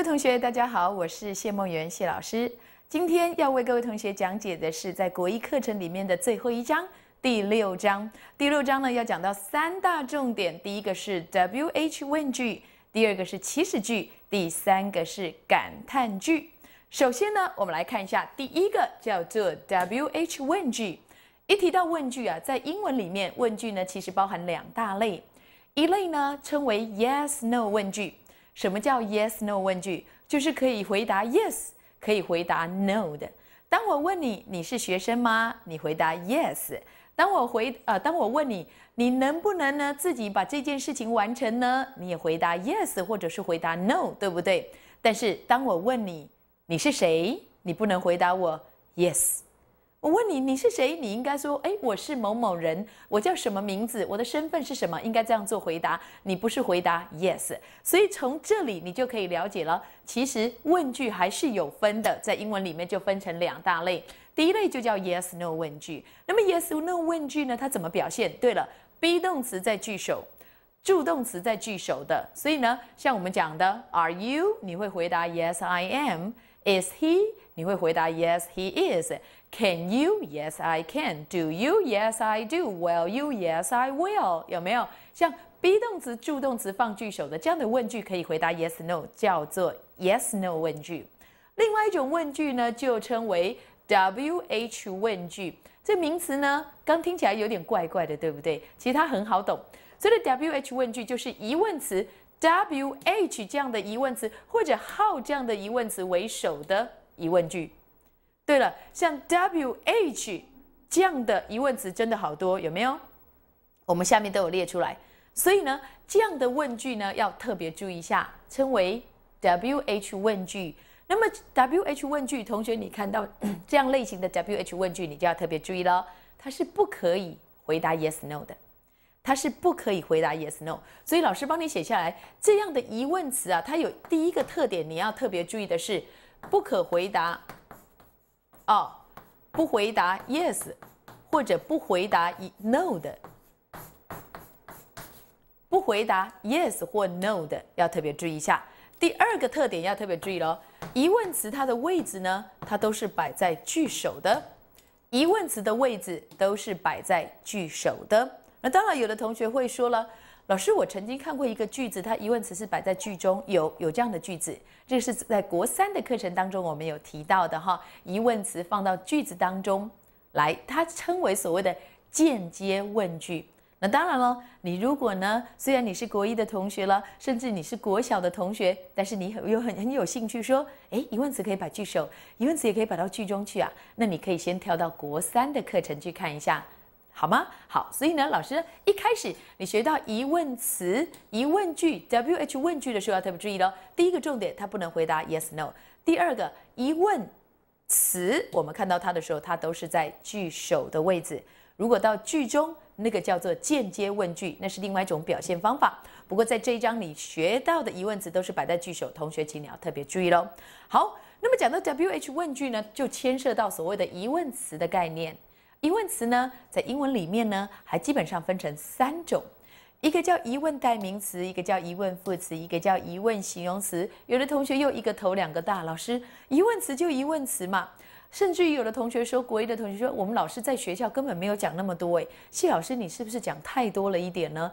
各位同学，大家好，我是谢梦圆谢老师。今天要为各位同学讲解的是在国一课程里面的最后一章，第六章。第六章呢要讲到三大重点，第一个是 W H 问句，第二个是祈使句，第三个是感叹句。首先呢，我们来看一下第一个叫做 W H 问句。一提到问句啊，在英文里面，问句呢其实包含两大类，一类呢称为 Yes No 问句。什么叫 yes no 问句？就是可以回答 yes，可以回答 no 的。当我问你你是学生吗？你回答 yes。当我回啊，当我问你你能不能呢自己把这件事情完成呢？你也回答 yes，或者是回答 no，对不对？但是当我问你你是谁？你不能回答我 yes。我问你你是谁？你应该说：哎，我是某某人，我叫什么名字？我的身份是什么？应该这样做回答。你不是回答 yes，所以从这里你就可以了解了。其实问句还是有分的，在英文里面就分成两大类。第一类就叫 yes no 问句。那么 yes no 问句呢？它怎么表现？对了，be 动词在句首，助动词在句首的。所以呢，像我们讲的，Are you？你会回答 Yes，I am。Is he？你会回答 Yes，he is。Can you? Yes, I can. Do you? Yes, I do. Will you? Yes, I will. 有没有像 be 动词、助动词放句首的这样的问句可以回答 yes/no，叫做 yes/no 问句。另外一种问句呢，就称为 W H 问句。这名词呢，刚听起来有点怪怪的，对不对？其实它很好懂。所以的 W H 问句就是疑问词 W H 这样的疑问词，或者 how 这样的疑问词为首的疑问句。对了，像 W H 这样的疑问词真的好多，有没有？我们下面都有列出来。所以呢，这样的问句呢，要特别注意一下，称为 W H 问句。那么 W H 问句，同学你看到 这样类型的 W H 问句，你就要特别注意了，它是不可以回答 Yes No 的，它是不可以回答 Yes No。所以老师帮你写下来，这样的疑问词啊，它有第一个特点，你要特别注意的是，不可回答。哦，不回答 yes，或者不回答 no 的，不回答 yes 或 no 的要特别注意一下。第二个特点要特别注意喽，疑问词它的位置呢，它都是摆在句首的。疑问词的位置都是摆在句首的。那当然，有的同学会说了。老师，我曾经看过一个句子，它疑问词是摆在句中，有有这样的句子，这是在国三的课程当中我们有提到的哈。疑问词放到句子当中来，它称为所谓的间接问句。那当然了，你如果呢，虽然你是国一的同学了，甚至你是国小的同学，但是你很有很很有兴趣说，诶，疑问词可以把句首，疑问词也可以摆到句中去啊，那你可以先跳到国三的课程去看一下。好吗？好，所以呢，老师一开始你学到疑问词、疑问句、W H 问句的时候要特别注意喽。第一个重点，它不能回答 yes no。第二个，疑问词我们看到它的时候，它都是在句首的位置。如果到句中，那个叫做间接问句，那是另外一种表现方法。不过在这一章里学到的疑问词都是摆在句首，同学请你要特别注意喽。好，那么讲到 W H 问句呢，就牵涉到所谓的疑问词的概念。疑问词呢，在英文里面呢，还基本上分成三种：一个叫疑问代名词，一个叫疑问副词，一个叫疑问形容词。有的同学又一个头两个大，老师，疑问词就疑问词嘛。甚至于有的同学说，国一的同学说，我们老师在学校根本没有讲那么多，诶，谢老师，你是不是讲太多了一点呢？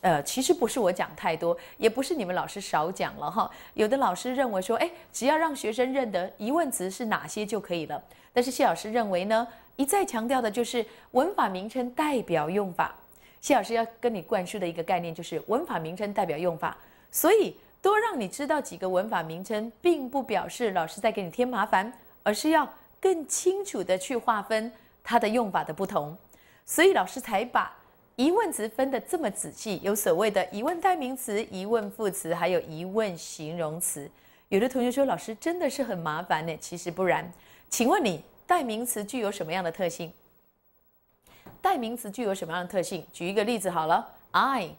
呃，其实不是我讲太多，也不是你们老师少讲了哈。有的老师认为说，哎，只要让学生认得疑问词是哪些就可以了。但是谢老师认为呢？一再强调的就是文法名称代表用法。谢老师要跟你灌输的一个概念就是文法名称代表用法。所以多让你知道几个文法名称，并不表示老师在给你添麻烦，而是要更清楚的去划分它的用法的不同。所以老师才把疑问词分得这么仔细，有所谓的疑问代名词、疑问副词，还有疑问形容词。有的同学说老师真的是很麻烦呢，其实不然。请问你？代名词具有什么样的特性？代名词具有什么样的特性？举一个例子好了，I，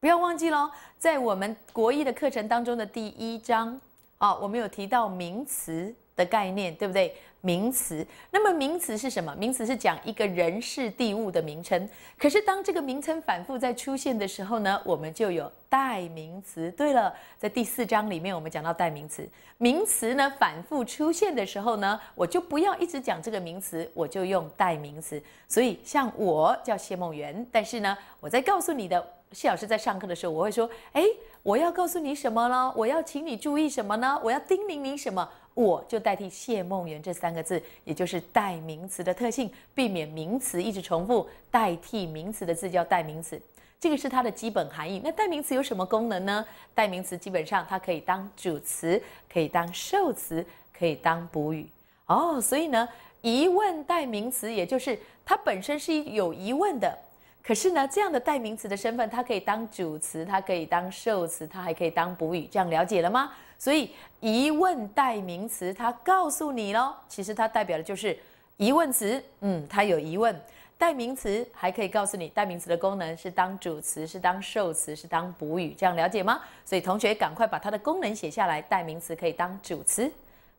不要忘记喽，在我们国一的课程当中的第一章啊，我们有提到名词。的概念对不对？名词。那么名词是什么？名词是讲一个人事地物的名称。可是当这个名称反复在出现的时候呢，我们就有代名词。对了，在第四章里面我们讲到代名词，名词呢反复出现的时候呢，我就不要一直讲这个名词，我就用代名词。所以像我叫谢梦圆，但是呢，我在告诉你的谢老师在上课的时候，我会说：哎，我要告诉你什么呢？我要请你注意什么呢？我要叮咛你什么？我就代替谢梦圆这三个字，也就是代名词的特性，避免名词一直重复。代替名词的字叫代名词，这个是它的基本含义。那代名词有什么功能呢？代名词基本上它可以当主词，可以当受词，可以当补语。哦，所以呢，疑问代名词也就是它本身是有疑问的。可是呢，这样的代名词的身份，它可以当主词，它可以当受词，它还可以当补语。这样了解了吗？所以疑问代名词，它告诉你喽，其实它代表的就是疑问词。嗯，它有疑问代名词，还可以告诉你代名词的功能是当主词，是当受词，是当补语，这样了解吗？所以同学赶快把它的功能写下来。代名词可以当主词，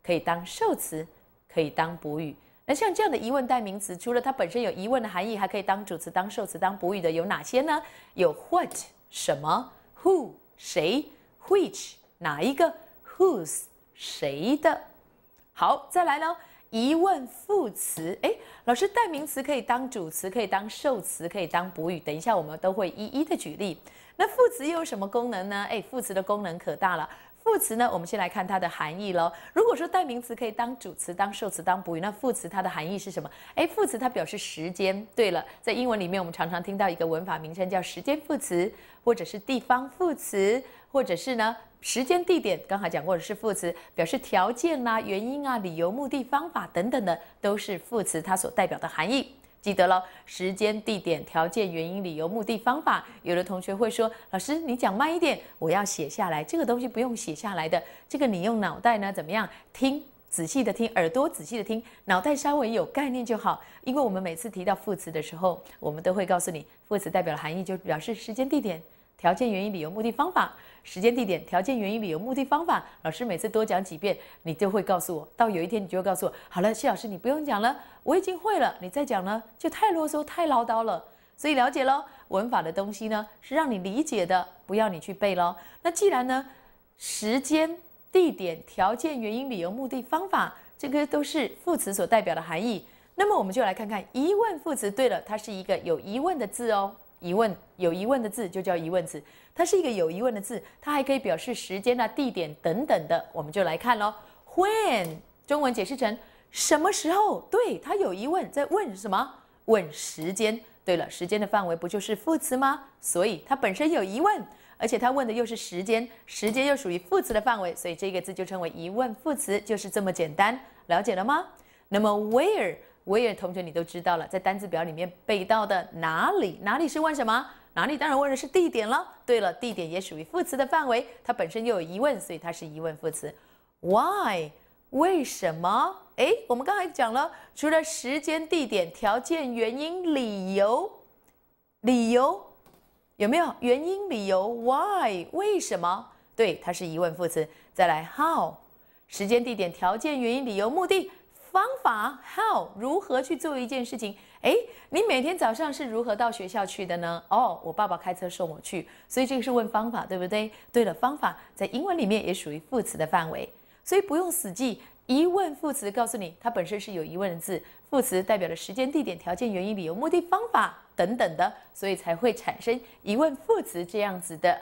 可以当受词，可以当补语。那像这样的疑问代名词，除了它本身有疑问的含义，还可以当主词、当受词、当补语的有哪些呢？有 what 什么，who 谁，which 哪一个。whose 谁的，好，再来喽。疑问副词，哎，老师，代名词可以当主词，可以当受词，可以当补语。等一下，我们都会一一的举例。那副词又有什么功能呢？哎，副词的功能可大了。副词呢？我们先来看它的含义喽。如果说代名词可以当主词、当受词、当补语，那副词它的含义是什么？哎，副词它表示时间。对了，在英文里面，我们常常听到一个文法名称叫时间副词，或者是地方副词，或者是呢时间地点。刚好讲过的是副词，表示条件啦、原因啊、理由、目的、方法等等的，都是副词它所代表的含义。记得喽，时间、地点、条件、原因、理由、目的、方法。有的同学会说：“老师，你讲慢一点，我要写下来。”这个东西不用写下来的，这个你用脑袋呢？怎么样？听，仔细的听，耳朵仔细的听，脑袋稍微有概念就好。因为我们每次提到副词的时候，我们都会告诉你，副词代表的含义就表示时间、地点。条件、原因、理由、目的、方法、时间、地点、条件、原因、理由、目的、方法。老师每次多讲几遍，你就会告诉我。到有一天，你就会告诉我，好了，谢老师，你不用讲了，我已经会了。你再讲呢，就太啰嗦，太唠叨了。所以了解喽，文法的东西呢，是让你理解的，不要你去背喽。那既然呢，时间、地点、条件、原因、理由、目的、方法，这个都是副词所代表的含义。那么我们就来看看疑问副词。对了，它是一个有疑问的字哦。疑问有疑问的字就叫疑问词，它是一个有疑问的字，它还可以表示时间啊、地点等等的，我们就来看喽。When 中文解释成什么时候，对，它有疑问，在问什么？问时间。对了，时间的范围不就是副词吗？所以它本身有疑问，而且它问的又是时间，时间又属于副词的范围，所以这个字就称为疑问副词，就是这么简单，了解了吗？那么 Where？我也同学，你都知道了，在单词表里面背到的哪里？哪里是问什么？哪里当然问的是地点了。对了，地点也属于副词的范围，它本身又有疑问，所以它是疑问副词。Why？为什么？哎，我们刚才讲了，除了时间、地点、条件、原因、理由、理由，有没有原因、理由？Why？为什么？对，它是疑问副词。再来，How？时间、地点、条件、原因、理由、目的。方法 how 如何去做一件事情？诶，你每天早上是如何到学校去的呢？哦，我爸爸开车送我去。所以这个是问方法，对不对？对了，方法在英文里面也属于副词的范围，所以不用死记。疑问副词告诉你，它本身是有疑问的字，副词代表了时间、地点、条件、原因、理由、目的、方法等等的，所以才会产生疑问副词这样子的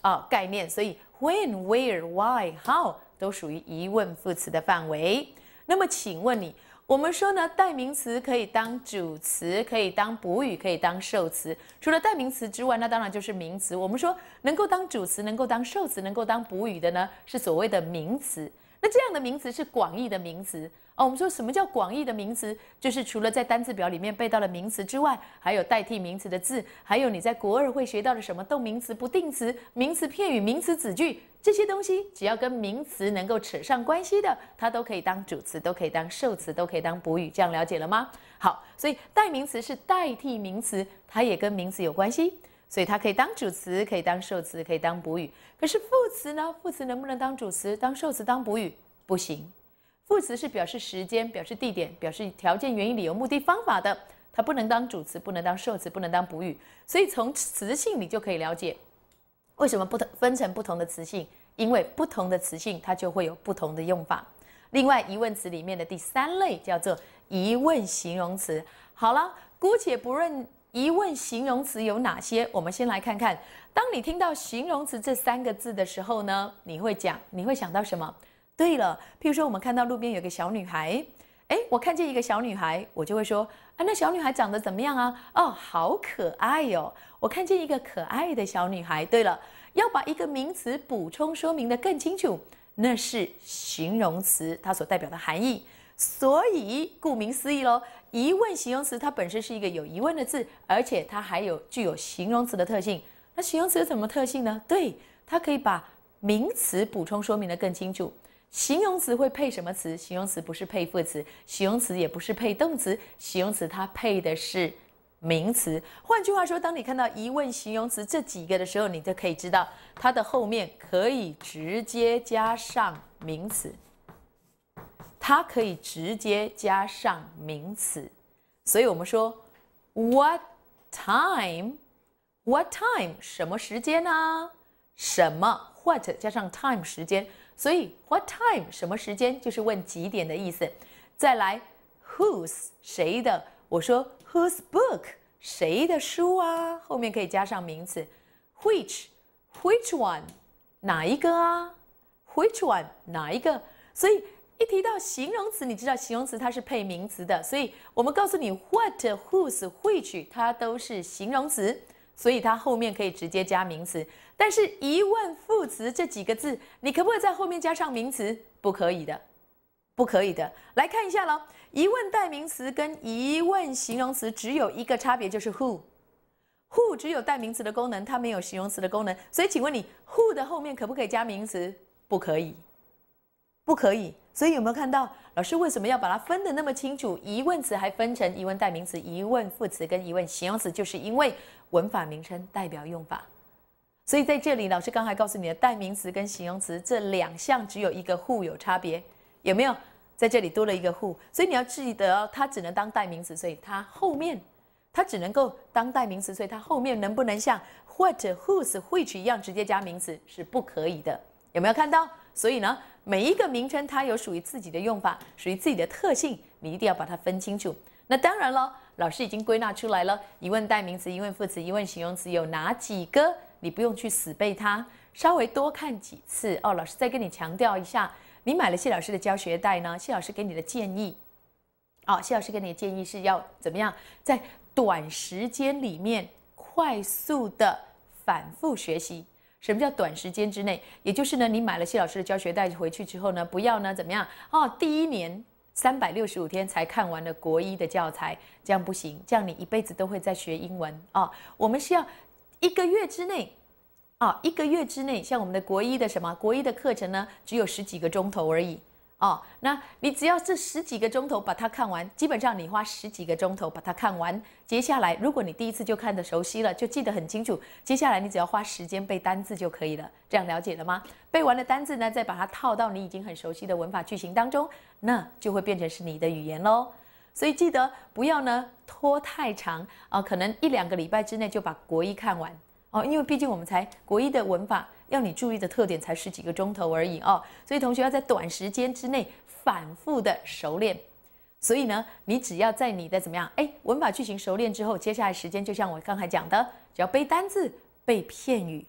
啊概念。所以 when、where、why、how 都属于疑问副词的范围。那么，请问你，我们说呢，代名词可以当主词，可以当补语，可以当受词。除了代名词之外，那当然就是名词。我们说能够当主词，能够当受词，能够当补语的呢，是所谓的名词。这样的名词是广义的名词哦。我们说什么叫广义的名词？就是除了在单字表里面背到了名词之外，还有代替名词的字，还有你在国二会学到的什么动名词、不定词、名词片语、名词子句这些东西，只要跟名词能够扯上关系的，它都可以当主词，都可以当受词，都可以当补语。这样了解了吗？好，所以代名词是代替名词，它也跟名词有关系。所以它可以当主词，可以当受词，可以当补语。可是副词呢？副词能不能当主词、当受词、当补语？不行。副词是表示时间、表示地点、表示条件、原因、理由、目的、方法的，它不能当主词，不能当受词，不能当补语。所以从词性你就可以了解为什么不同分成不同的词性，因为不同的词性它就会有不同的用法。另外疑问词里面的第三类叫做疑问形容词。好了，姑且不论。疑问形容词有哪些？我们先来看看，当你听到形容词这三个字的时候呢，你会讲，你会想到什么？对了，譬如说，我们看到路边有个小女孩，哎，我看见一个小女孩，我就会说，啊，那小女孩长得怎么样啊？哦，好可爱哦，我看见一个可爱的小女孩。对了，要把一个名词补充说明的更清楚，那是形容词，它所代表的含义。所以，顾名思义喽，疑问形容词它本身是一个有疑问的字，而且它还有具有形容词的特性。那形容词有什么特性呢？对，它可以把名词补充说明的更清楚。形容词会配什么词？形容词不是配副词，形容词也不是配动词，形容词它配的是名词。换句话说，当你看到疑问形容词这几个的时候，你就可以知道它的后面可以直接加上名词。它可以直接加上名词，所以我们说 what time，what time 什么时间呢？什么 what 加上 time 时间，所以 what time 什么时间就是问几点的意思。再来 whose 谁的？我说 whose book 谁的书啊？后面可以加上名词 which，which one 哪一个啊？which one 哪一个？所以一提到形容词，你知道形容词它是配名词的，所以我们告诉你 what，whose，which，它都是形容词，所以它后面可以直接加名词。但是疑问副词这几个字，你可不可以在后面加上名词？不可以的，不可以的。来看一下喽，疑问代名词跟疑问形容词只有一个差别，就是 who，who 只有代名词的功能，它没有形容词的功能。所以请问你 who 的后面可不可以加名词？不可以。不可以，所以有没有看到老师为什么要把它分得那么清楚？疑问词还分成疑问代名词、疑问副词跟疑问形容词，就是因为文法名称代表用法。所以在这里，老师刚才告诉你的代名词跟形容词这两项只有一个 who 有差别，有没有？在这里多了一个 who，所以你要记得，它只能当代名词，所以它后面它只能够当代名词，所以它后面能不能像 what、whose、which 一样直接加名词是不可以的，有没有看到？所以呢？每一个名称它有属于自己的用法，属于自己的特性，你一定要把它分清楚。那当然了，老师已经归纳出来了：疑问代名词、疑问副词、疑问形容词有哪几个？你不用去死背它，稍微多看几次哦。老师再跟你强调一下，你买了谢老师的教学带呢？谢老师给你的建议，哦，谢老师给你的建议是要怎么样？在短时间里面快速的反复学习。什么叫短时间之内？也就是呢，你买了谢老师的教学带回去之后呢，不要呢怎么样？哦，第一年三百六十五天才看完了国一的教材，这样不行，这样你一辈子都会在学英文啊。我们是要一个月之内，啊，一个月之内，像我们的国一的什么国一的课程呢，只有十几个钟头而已。哦，那你只要这十几个钟头把它看完，基本上你花十几个钟头把它看完，接下来如果你第一次就看得熟悉了，就记得很清楚。接下来你只要花时间背单字就可以了，这样了解了吗？背完了单字呢，再把它套到你已经很熟悉的文法句型当中，那就会变成是你的语言喽。所以记得不要呢拖太长啊，可能一两个礼拜之内就把国一看完。哦，因为毕竟我们才国一的文法，要你注意的特点才十几个钟头而已哦，所以同学要在短时间之内反复的熟练。所以呢，你只要在你的怎么样，哎，文法句型熟练之后，接下来时间就像我刚才讲的，只要背单字、背片语，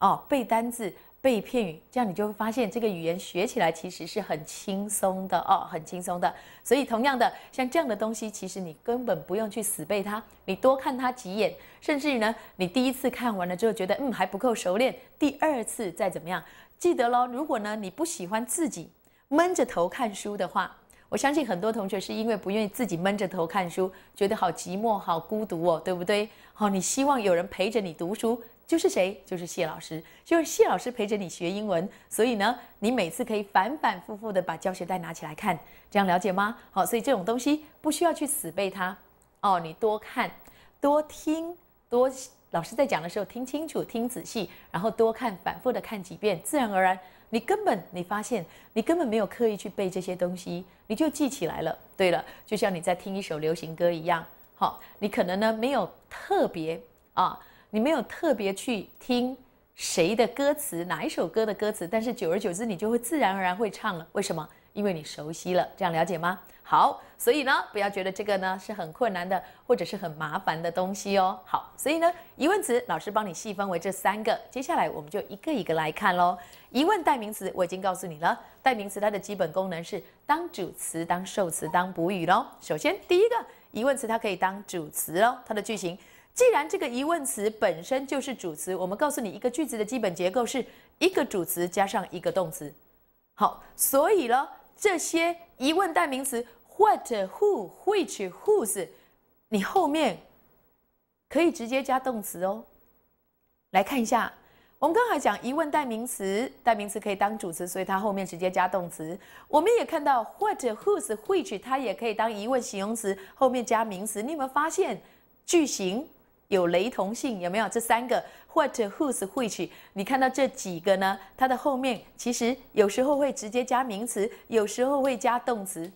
哦，背单字。背骗语，这样你就会发现这个语言学起来其实是很轻松的哦，很轻松的。所以同样的，像这样的东西，其实你根本不用去死背它，你多看它几眼。甚至呢，你第一次看完了之后觉得嗯还不够熟练，第二次再怎么样，记得喽。如果呢你不喜欢自己闷着头看书的话，我相信很多同学是因为不愿意自己闷着头看书，觉得好寂寞、好孤独哦，对不对？好，你希望有人陪着你读书。就是谁，就是谢老师，就是谢老师陪着你学英文，所以呢，你每次可以反反复复的把教学带拿起来看，这样了解吗？好，所以这种东西不需要去死背它哦，你多看、多听、多老师在讲的时候听清楚、听仔细，然后多看，反复的看几遍，自然而然，你根本你发现你根本没有刻意去背这些东西，你就记起来了。对了，就像你在听一首流行歌一样，好，你可能呢没有特别啊。你没有特别去听谁的歌词，哪一首歌的歌词，但是久而久之，你就会自然而然会唱了。为什么？因为你熟悉了。这样了解吗？好，所以呢，不要觉得这个呢是很困难的，或者是很麻烦的东西哦。好，所以呢，疑问词老师帮你细分为这三个，接下来我们就一个一个来看喽。疑问代名词我已经告诉你了，代名词它的基本功能是当主词、当受词、当补语喽。首先第一个疑问词它可以当主词喽，它的句型。既然这个疑问词本身就是主词，我们告诉你一个句子的基本结构是一个主词加上一个动词。好，所以喽，这些疑问代名词 what、who、which、whose，你后面可以直接加动词哦。来看一下，我们刚才讲疑问代名词，代名词可以当主词，所以它后面直接加动词。我们也看到 what、whose、which，它也可以当疑问形容词，后面加名词。你有没有发现句型？有雷同性有没有？这三个 what，whose，which，你看到这几个呢？它的后面其实有时候会直接加名词，有时候会加动词。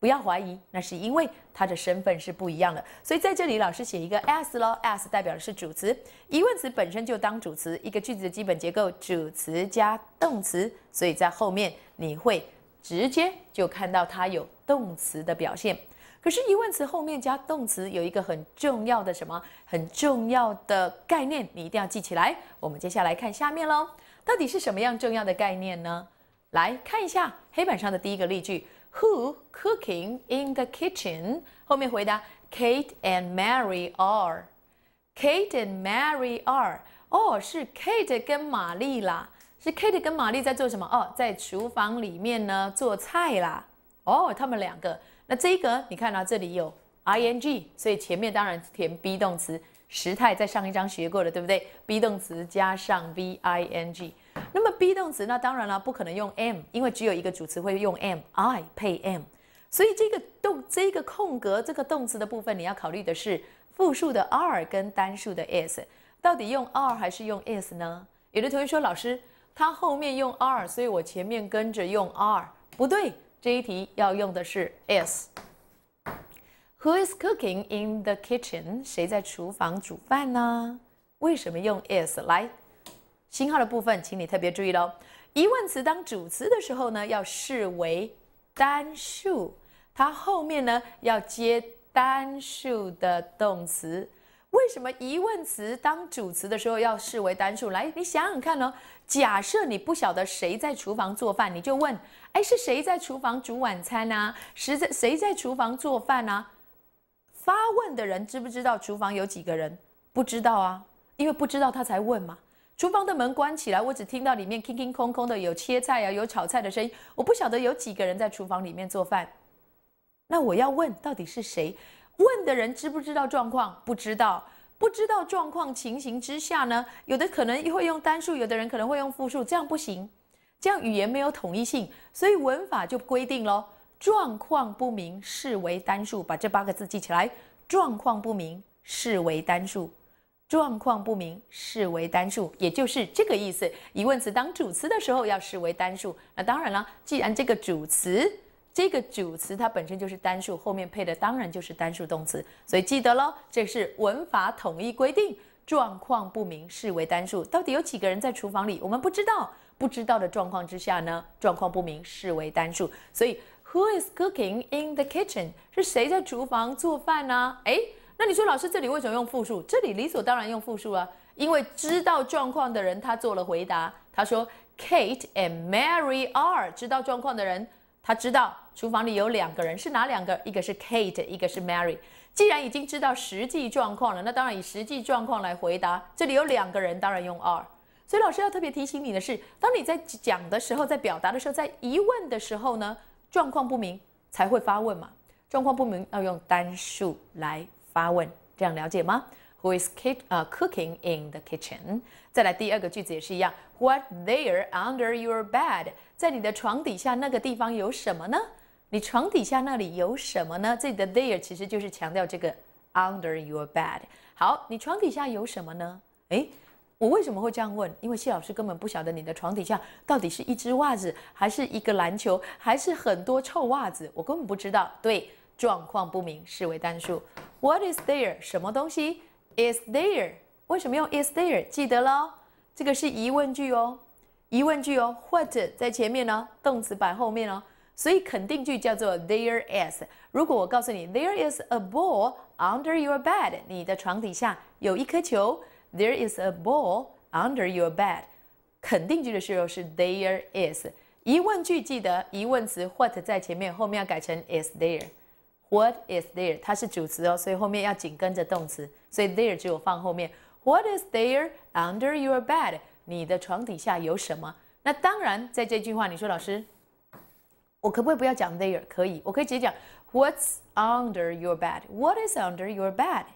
不要怀疑，那是因为它的身份是不一样的。所以在这里，老师写一个 s 咯，s 代表的是主词。疑问词本身就当主词，一个句子的基本结构，主词加动词。所以在后面你会直接就看到它有动词的表现。可是疑问词后面加动词有一个很重要的什么很重要的概念，你一定要记起来。我们接下来看下面喽，到底是什么样重要的概念呢？来看一下黑板上的第一个例句：Who cooking in the kitchen？后面回答：Kate and Mary are. Kate and Mary are. 哦，是 Kate 跟玛丽啦，是 Kate 跟玛丽在做什么？哦，在厨房里面呢做菜啦。哦，他们两个。那这一格，你看到这里有 i n g，所以前面当然填 be 动词时态，在上一章学过的，对不对？be 动词加上 v i n g。那么 be 动词，那当然了，不可能用 am，因为只有一个主词会用 am，I 配 am。所以这个动这个空格这个动词的部分，你要考虑的是复数的 are 跟单数的 is，到底用 are 还是用 is 呢？有的同学说，老师他后面用 are，所以我前面跟着用 are，不对。这一题要用的是 is。Who is cooking in the kitchen？谁在厨房煮饭呢？为什么用 is？来，星号的部分，请你特别注意喽。疑问词当主词的时候呢，要视为单数，它后面呢要接单数的动词。为什么疑问词当主词的时候要视为单数？来，你想想看哦。假设你不晓得谁在厨房做饭，你就问：哎，是谁在厨房煮晚餐呢？谁在谁在厨房做饭呢？发问的人知不知道厨房有几个人？不知道啊，因为不知道他才问嘛。厨房的门关起来，我只听到里面空空空的，有切菜啊，有炒菜的声音。我不晓得有几个人在厨房里面做饭。那我要问到底是谁？问的人知不知道状况？不知道。不知道状况情形之下呢，有的可能会用单数，有的人可能会用复数，这样不行，这样语言没有统一性，所以文法就规定喽：状况不明视为单数，把这八个字记起来。状况不明视为单数，状况不明视为单数，也就是这个意思。疑问词当主词的时候要视为单数。那当然了，既然这个主词。这个主词它本身就是单数，后面配的当然就是单数动词。所以记得喽，这是文法统一规定，状况不明视为单数。到底有几个人在厨房里？我们不知道，不知道的状况之下呢，状况不明视为单数。所以 Who is cooking in the kitchen？是谁在厨房做饭呢？哎，那你说老师这里为什么用复数？这里理所当然用复数啊，因为知道状况的人他做了回答，他说 Kate and Mary are 知道状况的人，他知道。厨房里有两个人，是哪两个？一个是 Kate，一个是 Mary。既然已经知道实际状况了，那当然以实际状况来回答。这里有两个人，当然用 are。所以老师要特别提醒你的是，当你在讲的时候，在表达的时候，在疑问的时候呢，状况不明才会发问嘛。状况不明要用单数来发问，这样了解吗？Who is Kate? 啊，cooking in the kitchen。再来第二个句子也是一样。What there under your bed？在你的床底下那个地方有什么呢？你床底下那里有什么呢？这里的 there 其实就是强调这个 under your bed。好，你床底下有什么呢？诶，我为什么会这样问？因为谢老师根本不晓得你的床底下到底是一只袜子，还是一个篮球，还是很多臭袜子，我根本不知道。对，状况不明，视为单数。What is there？什么东西？Is there？为什么用 is there？记得喽，这个是疑问句哦，疑问句哦。What 在前面呢？动词摆后面哦。所以肯定句叫做 there is。如果我告诉你 there is a ball under your bed，你的床底下有一颗球。There is a ball under your bed。肯定句的时候是 there is。疑问句记得疑问词 what 在前面，后面要改成 is there。What is there？它是主词哦，所以后面要紧跟着动词，所以 there 只有放后面。What is there under your bed？你的床底下有什么？那当然，在这句话你说老师。我可不可以不要讲 there？可以，我可以直接讲 What's under your bed? What is under your bed?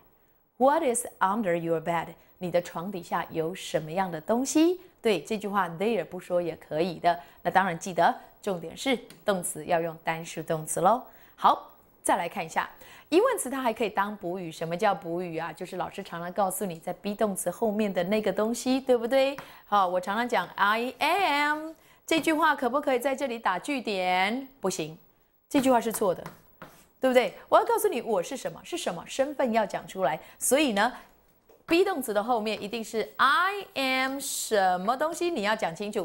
What is under your bed? 你的床底下有什么样的东西？对，这句话 there 不说也可以的。那当然记得，重点是动词要用单数动词喽。好，再来看一下疑问词，它还可以当补语。什么叫补语啊？就是老师常常告诉你，在 be 动词后面的那个东西，对不对？好，我常常讲 I am。这句话可不可以在这里打句点？不行，这句话是错的，对不对？我要告诉你，我是什么？是什么身份要讲出来。所以呢，be 动词的后面一定是 I am 什么东西，你要讲清楚，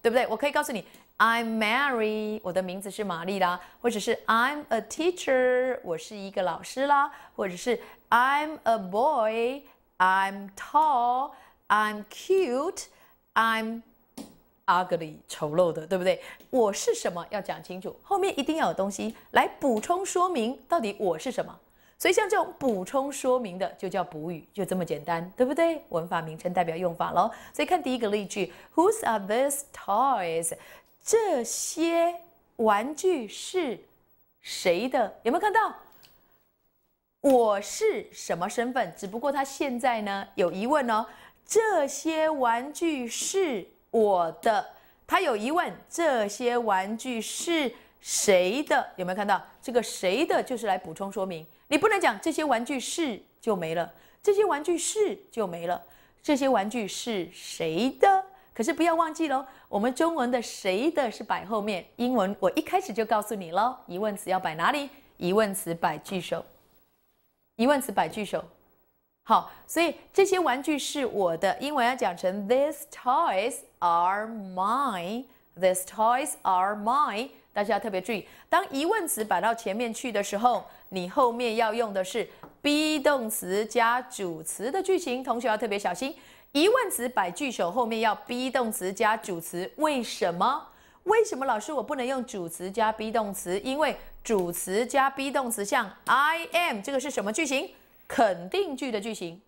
对不对？我可以告诉你，I'm Mary，我的名字是玛丽啦，或者是 I'm a teacher，我是一个老师啦，或者是 I'm a boy，I'm tall，I'm cute，I'm。ugly 丑陋的，对不对？我是什么要讲清楚，后面一定要有东西来补充说明到底我是什么。所以像这种补充说明的就叫补语，就这么简单，对不对？文法名称代表用法喽。所以看第一个例句，Whose are these toys？这些玩具是谁的？有没有看到？我是什么身份？只不过他现在呢有疑问哦，这些玩具是。我的，他有疑问，这些玩具是谁的？有没有看到这个谁的？就是来补充说明，你不能讲这些玩具是就没了，这些玩具是就没了，这些玩具是谁的？可是不要忘记喽，我们中文的谁的是摆后面，英文我一开始就告诉你喽，疑问词要摆哪里？疑问词摆句首，疑问词摆句首。好，所以这些玩具是我的。英文要讲成：These toys are mine. These toys are mine. 大家要特别注意，当疑问词摆到前面去的时候，你后面要用的是 be 动词加主词的句型。同学要特别小心，疑问词摆句首后面要 be 动词加主词。为什么？为什么老师我不能用主词加 be 动词？因为主词加 be 动词像 I am 这个是什么句型？肯定句的句型，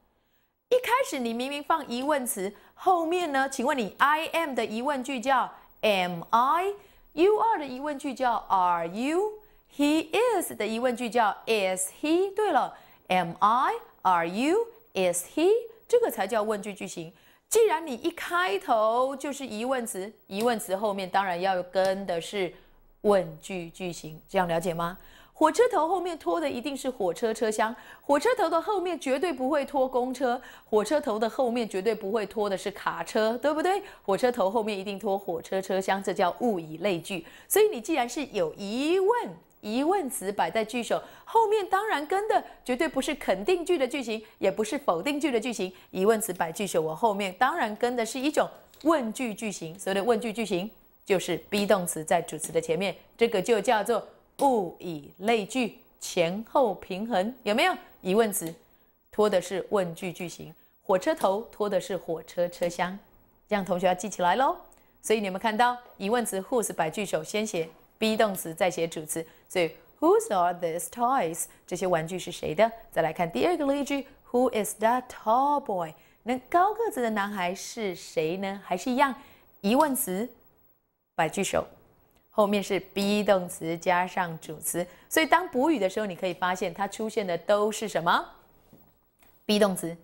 一开始你明明放疑问词，后面呢？请问你 I am 的疑问句叫 Am I？You are 的疑问句叫 Are you？He is 的疑问句叫 Is he？对了，Am I？Are you？Is he？这个才叫问句句型。既然你一开头就是疑问词，疑问词后面当然要跟的是问句句型，这样了解吗？火车头后面拖的一定是火车车厢，火车头的后面绝对不会拖公车，火车头的后面绝对不会拖的是卡车，对不对？火车头后面一定拖火车车厢，这叫物以类聚。所以你既然是有疑问，疑问词摆在句首，后面当然跟的绝对不是肯定句的句型，也不是否定句的句型。疑问词摆句首，我后面当然跟的是一种问句句型。所谓的问句句型，就是 be 动词在主词的前面，这个就叫做。物以类聚，前后平衡有没有疑问词？拖的是问句句型，火车头拖的是火车车厢，这样同学要记起来喽。所以你们看到疑问词 who's e 摆句首，先写 be 动词，再写主词。所以 who's e are these toys？这些玩具是谁的？再来看第二个例句，Who is that tall boy？那高个子的男孩是谁呢？还是一样，疑问词摆句首。后面是 be 动词加上主词，所以当补语的时候，你可以发现它出现的都是什么？be 动词，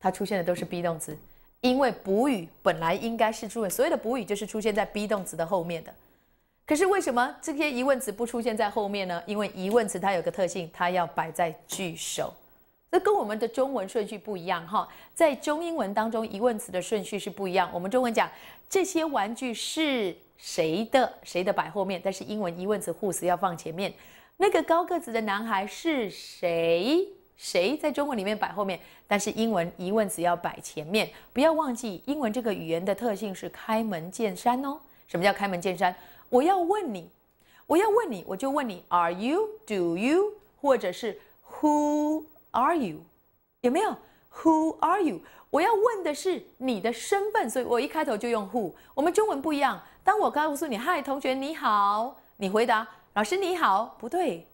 它出现的都是 be 动词，因为补语本来应该是出现，所有的补语就是出现在 be 动词的后面的。可是为什么这些疑问词不出现在后面呢？因为疑问词它有个特性，它要摆在句首。那跟我们的中文顺序不一样哈，在中英文当中，疑问词的顺序是不一样。我们中文讲这些玩具是谁的，谁的摆后面，但是英文疑问词 whose 要放前面。那个高个子的男孩是谁？谁在中文里面摆后面，但是英文疑问词要摆前面。不要忘记，英文这个语言的特性是开门见山哦。什么叫开门见山？我要问你，我要问你，我就问你：Are you？Do you？或者是 Who？Are you？有没有？Who are you？我要问的是你的身份，所以我一开头就用 Who。我们中文不一样。当我告诉你“嗨，同学，你好”，你回答“老师，你好”，不对。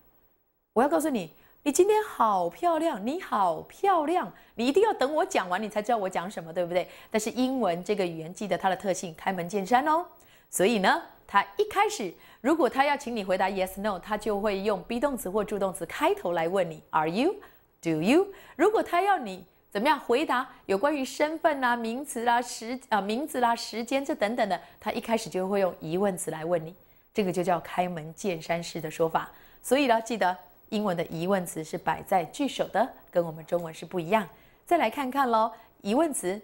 我要告诉你，你今天好漂亮，你好漂亮。你一定要等我讲完，你才知道我讲什么，对不对？但是英文这个语言，记得它的特性，开门见山哦。所以呢，他一开始如果他要请你回答 Yes No，他就会用 be 动词或助动词开头来问你 Are you？Do you？如果他要你怎么样回答，有关于身份啊、名词啦、时啊、名词啦、时间这等等的，他一开始就会用疑问词来问你，这个就叫开门见山式的说法。所以呢，记得英文的疑问词是摆在句首的，跟我们中文是不一样。再来看看喽，疑问词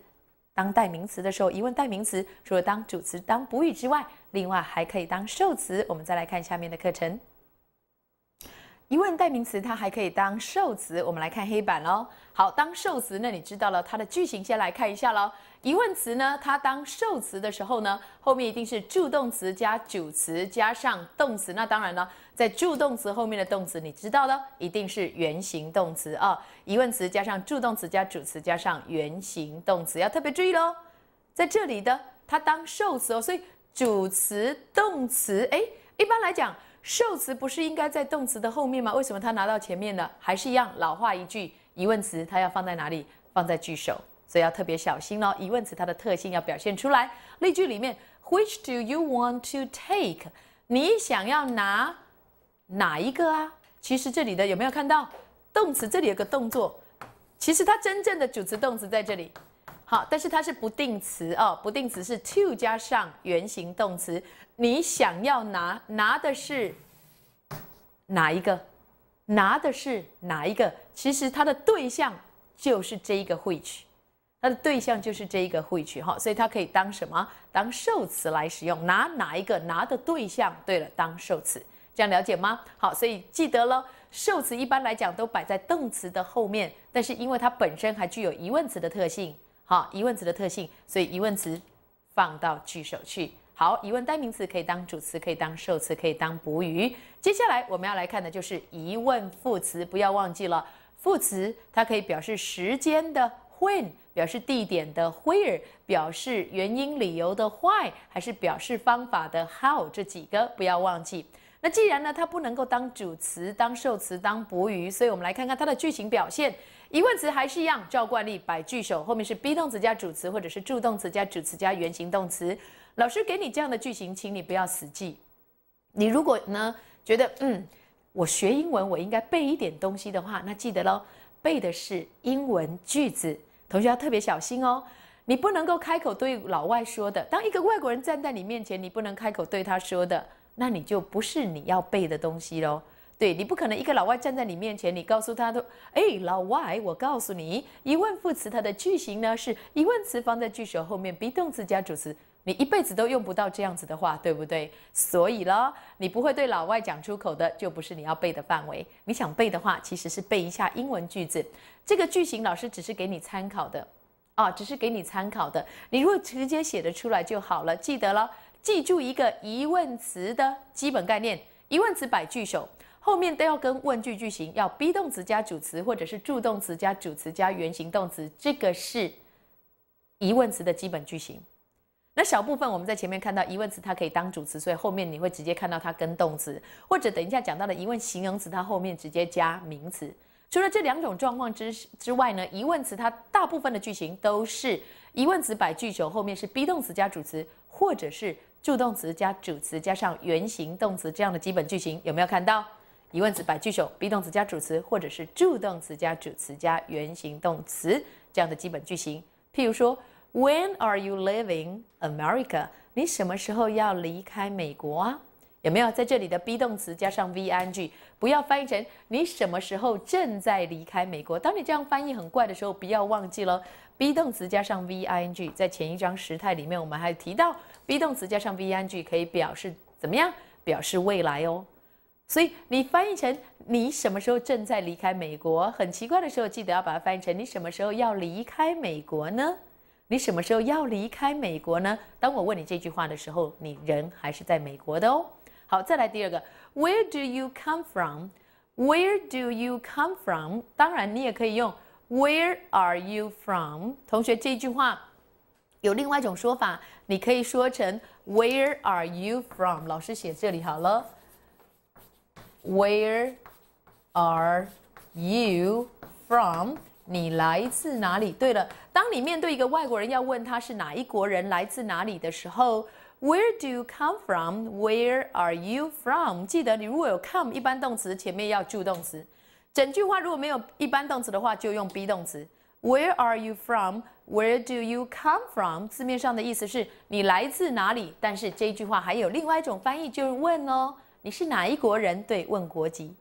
当代名词的时候，疑问代名词除了当主词、当补语之外，另外还可以当受词。我们再来看下面的课程。疑问代名词它还可以当受词，我们来看黑板喽。好，当受词，那你知道了它的句型，先来看一下喽。疑问词呢，它当受词的时候呢，后面一定是助动词加主词加上动词。那当然了，在助动词后面的动词，你知道的，一定是原形动词啊。疑问词加上助动词加主词加上原形动词，要特别注意喽。在这里的它当受词哦，所以主词动词哎，一般来讲。受词不是应该在动词的后面吗？为什么它拿到前面呢？还是一样老话一句，疑问词它要放在哪里？放在句首，所以要特别小心哦。疑问词它的特性要表现出来。例句里面，Which do you want to take？你想要拿哪一个啊？其实这里的有没有看到动词？这里有个动作，其实它真正的主词动词在这里。好，但是它是不定词哦，不定词是 to 加上原形动词。你想要拿拿的是哪一个？拿的是哪一个？其实它的对象就是这一个 which，它的对象就是这一个 which 哈，所以它可以当什么？当受词来使用，拿哪一个拿的对象？对了，当受词，这样了解吗？好，所以记得了，受词一般来讲都摆在动词的后面，但是因为它本身还具有疑问词的特性。好，疑问词的特性，所以疑问词放到句首去。好，疑问单名词可以当主词，可以当受词，可以当补语。接下来我们要来看的就是疑问副词，不要忘记了。副词它可以表示时间的 when，表示地点的 where，表示原因理由的 why，还是表示方法的 how，这几个不要忘记。那既然呢，它不能够当主词、当受词、当补语，所以我们来看看它的句型表现。疑问词还是一样，照惯例摆句首，后面是 be 动词加主词，或者是助动词加主词加原形动词。老师给你这样的句型，请你不要死记。你如果呢觉得嗯，我学英文我应该背一点东西的话，那记得喽，背的是英文句子。同学要特别小心哦，你不能够开口对老外说的。当一个外国人站在你面前，你不能开口对他说的，那你就不是你要背的东西喽。对你不可能一个老外站在你面前，你告诉他都哎老外，我告诉你，疑问副词它的句型呢是疑问词放在句首后面，be 动词加主词，你一辈子都用不到这样子的话，对不对？所以咯，你不会对老外讲出口的，就不是你要背的范围。你想背的话，其实是背一下英文句子，这个句型老师只是给你参考的，啊，只是给你参考的。你如果直接写的出来就好了，记得了，记住一个疑问词的基本概念，疑问词摆句首。后面都要跟问句句型，要 be 动词加主词，或者是助动词加主词加原形动词，这个是疑问词的基本句型。那小部分我们在前面看到疑问词，它可以当主词，所以后面你会直接看到它跟动词，或者等一下讲到的疑问形容词，它后面直接加名词。除了这两种状况之之外呢，疑问词它大部分的句型都是疑问词摆句首，后面是 be 动词加主词，或者是助动词加主词加上原形动词这样的基本句型，有没有看到？疑问词摆句首 be 动词加主词，或者是助动词加主词加原形动词这样的基本句型。譬如说，When are you leaving America？你什么时候要离开美国啊？有没有在这里的 be 动词加上 v i n g？不要翻译成你什么时候正在离开美国。当你这样翻译很怪的时候，不要忘记了 be 动词加上 v i n g。在前一章时态里面，我们还提到 be 动词加上 v i n g 可以表示怎么样？表示未来哦。所以你翻译成你什么时候正在离开美国？很奇怪的时候，记得要把它翻译成你什么时候要离开美国呢？你什么时候要离开美国呢？当我问你这句话的时候，你人还是在美国的哦。好，再来第二个。Where do you come from？Where do you come from？当然，你也可以用 Where are you from？同学，这句话有另外一种说法，你可以说成 Where are you from？老师写这里好了。Where are you from？你来自哪里？对了，当你面对一个外国人要问他是哪一国人，来自哪里的时候，Where do you come from？Where are you from？记得你如果有 come 一般动词前面要助动词，整句话如果没有一般动词的话，就用 be 动词。Where are you from？Where do you come from？字面上的意思是你来自哪里，但是这句话还有另外一种翻译，就是问哦。你是哪一国人？对，问国籍。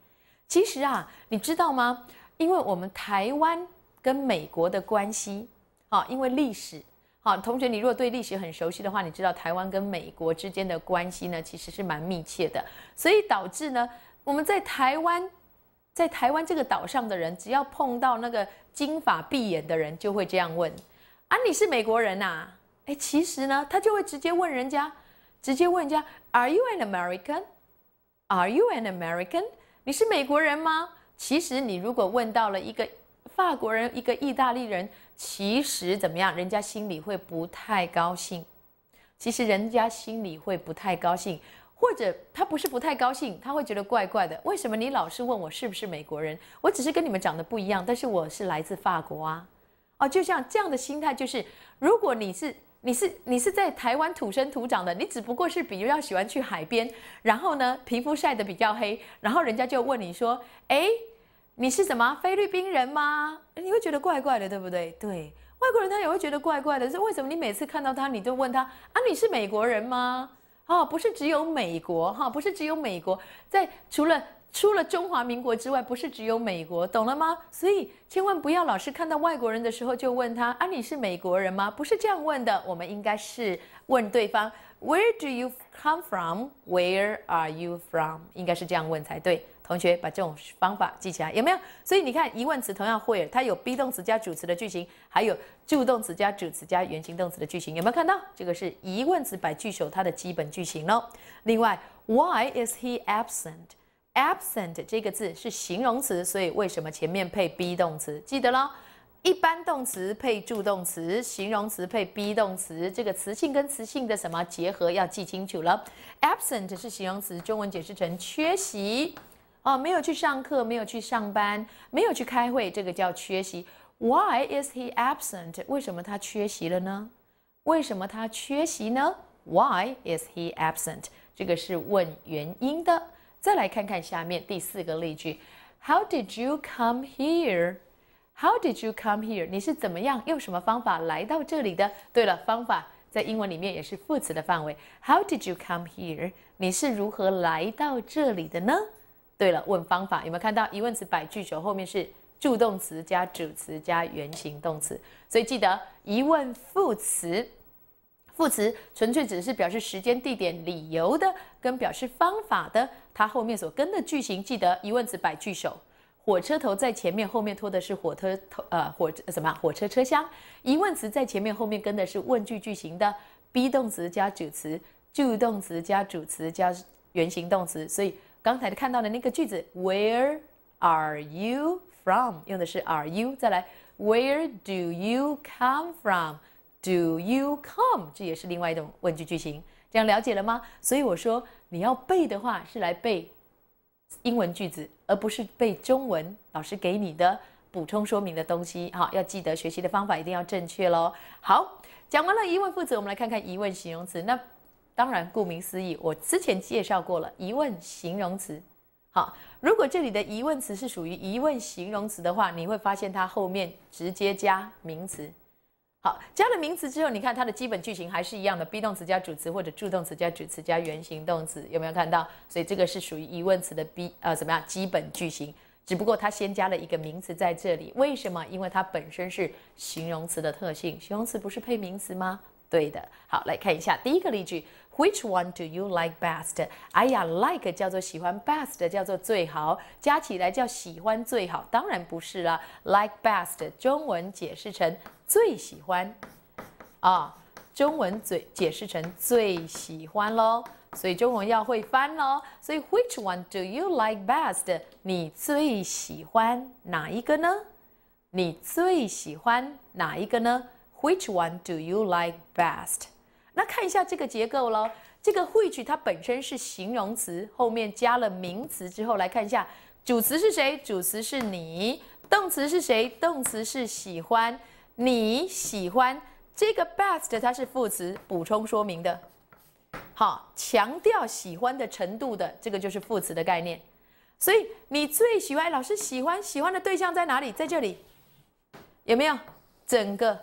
其实啊，你知道吗？因为我们台湾跟美国的关系，啊，因为历史，好，同学，你如果对历史很熟悉的话，你知道台湾跟美国之间的关系呢，其实是蛮密切的。所以导致呢，我们在台湾，在台湾这个岛上的人，只要碰到那个金发碧眼的人，就会这样问：啊，你是美国人呐？哎，其实呢，他就会直接问人家，直接问人家：Are you an American？Are you an American？你是美国人吗？其实你如果问到了一个法国人、一个意大利人，其实怎么样，人家心里会不太高兴。其实人家心里会不太高兴，或者他不是不太高兴，他会觉得怪怪的。为什么你老是问我是不是美国人？我只是跟你们长得不一样，但是我是来自法国啊。哦，就像这样的心态，就是如果你是。你是你是在台湾土生土长的，你只不过是比较喜欢去海边，然后呢皮肤晒得比较黑，然后人家就问你说：“哎，你是什么菲律宾人吗？”你会觉得怪怪的，对不对？对，外国人他也会觉得怪怪的，是为什么你每次看到他，你就问他：“啊，你是美国人吗？”哦，不是只有美国哈，不是只有美国在，除了。除了中华民国之外，不是只有美国，懂了吗？所以千万不要老是看到外国人的时候就问他啊，你是美国人吗？不是这样问的，我们应该是问对方 Where do you come from? Where are you from? 应该是这样问才对。同学把这种方法记起来有没有？所以你看疑问词同样会，它有 be 动词加主词的句型，还有助动词加主词加原形动词的句型，有没有看到？这个是疑问词摆句首它的基本句型哦。另外，Why is he absent? Absent 这个字是形容词，所以为什么前面配 be 动词？记得咯，一般动词配助动词，形容词配 be 动词，这个词性跟词性的什么结合要记清楚了。Absent 是形容词，中文解释成缺席哦，没有去上课，没有去上班，没有去开会，这个叫缺席。Why is he absent？为什么他缺席了呢？为什么他缺席呢？Why is he absent？这个是问原因的。再来看看下面第四个例句：How did you come here? How did you come here? 你是怎么样，用什么方法来到这里的？对了，方法在英文里面也是副词的范围。How did you come here? 你是如何来到这里的呢？对了，问方法有没有看到？疑问词摆句首，后面是助动词加主词加原形动词，所以记得疑问副词，副词纯粹只是表示时间、地点、理由的，跟表示方法的。它后面所跟的句型，记得疑问词摆句首，火车头在前面，后面拖的是火车头，呃，火什么？火车车厢。疑问词在前面，后面跟的是问句句型的 be 动词加主词，助动词加主词加原形动词。所以刚才看到的那个句子，Where are you from？用的是 are you？再来，Where do you come from？Do you come？这也是另外一种问句句型。这样了解了吗？所以我说。你要背的话是来背英文句子，而不是背中文老师给你的补充说明的东西。哈，要记得学习的方法一定要正确喽。好，讲完了疑问副词，我们来看看疑问形容词。那当然，顾名思义，我之前介绍过了疑问形容词。好，如果这里的疑问词是属于疑问形容词的话，你会发现它后面直接加名词。好，加了名词之后，你看它的基本句型还是一样的，be 动词加主词或者助动词加主词加原形动词，有没有看到？所以这个是属于疑问词的 be 呃怎么样基本句型？只不过它先加了一个名词在这里，为什么？因为它本身是形容词的特性，形容词不是配名词吗？对的。好，来看一下第一个例句，Which one do you like best？哎呀，like 叫做喜欢，best 叫做最好，加起来叫喜欢最好，当然不是啦。like best 中文解释成。最喜欢啊！中文最解释成最喜欢喽，所以中文要会翻喽。所以，Which one do you like best？你最喜欢哪一个呢？你最喜欢哪一个呢？Which one do you like best？那看一下这个结构喽。这个 which 它本身是形容词，后面加了名词之后，来看一下主词是谁？主词是你。动词是谁？动词是喜欢。你喜欢这个 best，它是副词，补充说明的，好，强调喜欢的程度的，这个就是副词的概念。所以你最喜欢，老师喜欢，喜欢的对象在哪里？在这里，有没有？整个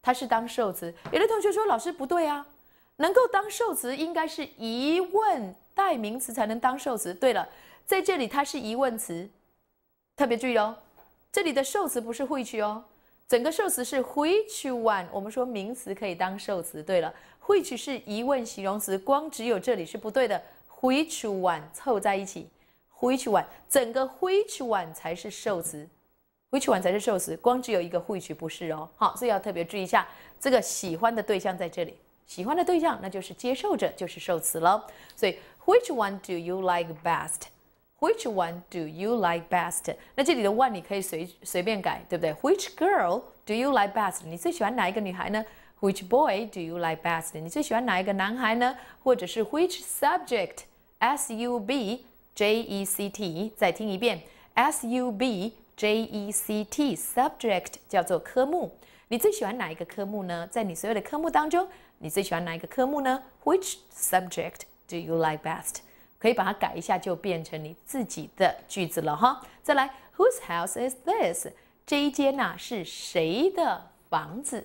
它是当受词。有的同学说老师不对啊，能够当受词应该是疑问代名词才能当受词。对了，在这里它是疑问词，特别注意哦，这里的受词不是会去哦。整个受词是 which one，我们说名词可以当受词。对了，which 是疑问形容词，光只有这里是不对的，which one 凑在一起，which one 整个 which one 才是受词，which one 才是受词，光只有一个 which 不是哦。好，所以要特别注意一下，这个喜欢的对象在这里，喜欢的对象那就是接受者，就是受词了。所以 which one do you like best？Which one do you like best？那这里的 one 你可以随随便改，对不对？Which girl do you like best？你最喜欢哪一个女孩呢？Which boy do you like best？你最喜欢哪一个男孩呢？或者是 Which subject S U B J E C T？再听一遍，S U B J E C T subject 叫做科目。你最喜欢哪一个科目呢？在你所有的科目当中，你最喜欢哪一个科目呢？Which subject do you like best？可以把它改一下，就变成你自己的句子了哈。再来，Whose house is this？这一间呢是谁的房子？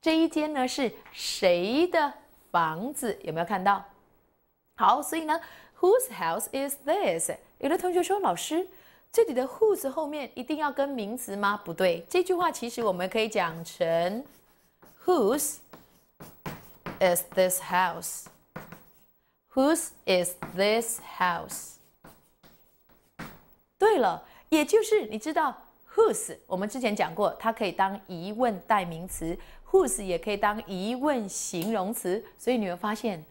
这一间呢是谁的房子？有没有看到？好，所以呢，Whose house is this？有的同学说，老师，这里的 whose 后面一定要跟名词吗？不对，这句话其实我们可以讲成 Whose is this house？Whose is this house？对了，也就是你知道，whose 我们之前讲过，它可以当疑问代名词，whose 也可以当疑问形容词，所以你会发现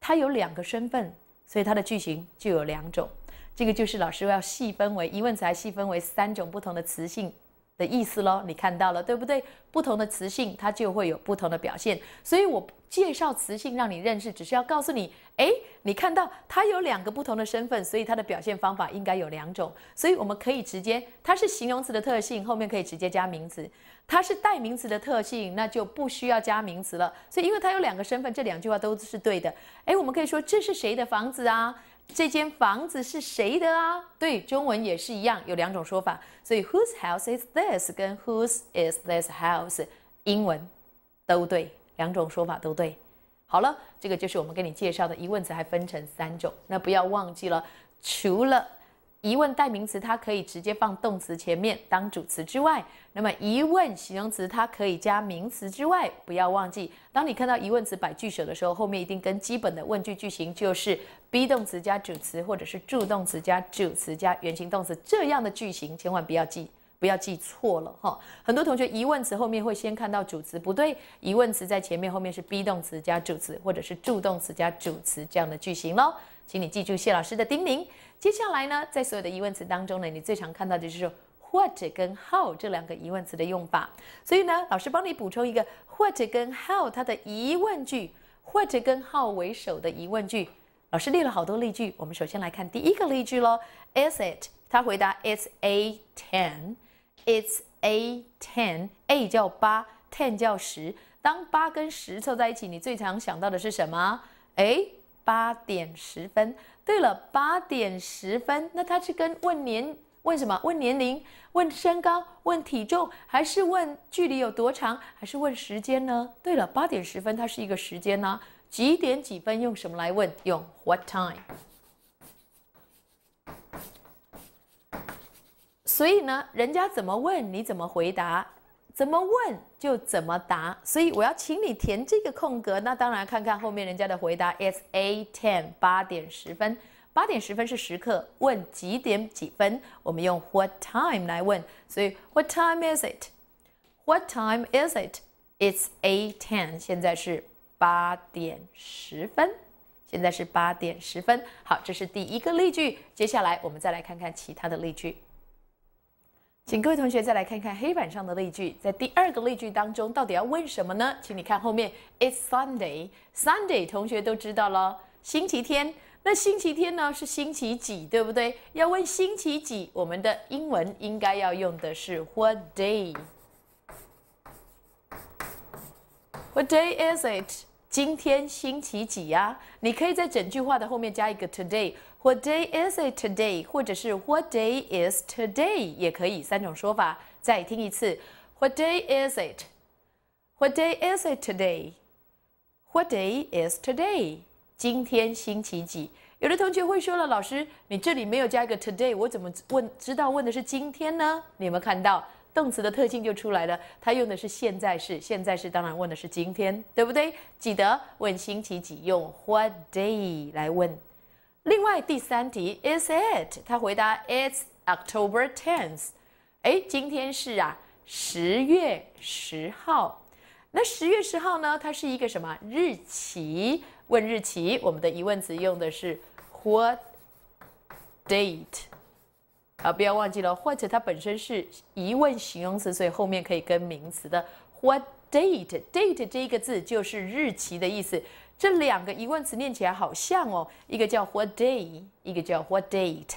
它有两个身份，所以它的句型就有两种。这个就是老师要细分为疑问词，还细分为三种不同的词性。的意思喽，你看到了对不对？不同的词性它就会有不同的表现，所以我介绍词性让你认识，只是要告诉你，哎，你看到它有两个不同的身份，所以它的表现方法应该有两种，所以我们可以直接，它是形容词的特性，后面可以直接加名词；它是代名词的特性，那就不需要加名词了。所以因为它有两个身份，这两句话都是对的。哎，我们可以说这是谁的房子啊？这间房子是谁的啊？对，中文也是一样，有两种说法，所以 whose house is this？跟 whose is this house？英文都对，两种说法都对。好了，这个就是我们给你介绍的疑问词，还分成三种，那不要忘记了，除了。疑问代名词它可以直接放动词前面当主词之外，那么疑问形容词它可以加名词之外，不要忘记。当你看到疑问词摆句首的时候，后面一定跟基本的问句句型，就是 be 动词加主词，或者是助动词加主词加原形动词这样的句型，千万不要记不要记错了哈。很多同学疑问词后面会先看到主词不对，疑问词在前面，后面是 be 动词加主词，或者是助动词加主词这样的句型喽。请你记住谢老师的叮咛。接下来呢，在所有的疑问词当中呢，你最常看到的就是 what 跟 how 这两个疑问词的用法。所以呢，老师帮你补充一个 what 跟 how 它的疑问句，what 跟 how 为首的疑问句。老师列了好多例句，我们首先来看第一个例句喽。Is it？他回答：It's eight e n It's eight e n eight 叫八，ten 叫十。当八跟十凑在一起，你最常想到的是什么？诶，八点十分。对了，八点十分，那他是跟问年问什么？问年龄？问身高？问体重？还是问距离有多长？还是问时间呢？对了，八点十分，它是一个时间呢。几点几分用什么来问？用 what time？所以呢，人家怎么问，你怎么回答？怎么问就怎么答，所以我要请你填这个空格。那当然，看看后面人家的回答。It's eight ten，八点十分。八点十分是时刻。问几点几分，我们用 what time 来问。所以 what time is it？What time is it？It's eight ten。现在是八点十分。现在是八点十分。好，这是第一个例句。接下来我们再来看看其他的例句。请各位同学再来看看黑板上的例句，在第二个例句当中，到底要问什么呢？请你看后面，It's Sunday。Sunday，同学都知道了，星期天。那星期天呢，是星期几，对不对？要问星期几，我们的英文应该要用的是 What day？What day is it？今天星期几呀？你可以在整句话的后面加一个 Today。What day is it today？或者是 What day is today？也可以三种说法。再听一次：What day is it？What day is it today？What day is today？今天星期几？有的同学会说了，老师，你这里没有加一个 today，我怎么问知道问的是今天呢？你有没有看到动词的特性就出来了？它用的是现在式，现在式当然问的是今天，对不对？记得问星期几用 What day 来问。另外第三题，Is it？他回答，It's October tenth。哎，今天是啊，十月十号。那十月十号呢？它是一个什么日期？问日期，我们的疑问词用的是 What date？啊，不要忘记了，What 它本身是疑问形容词，所以后面可以跟名词的 What date？Date 这个字就是日期的意思。这两个疑问词念起来好像哦，一个叫 what day，一个叫 what date。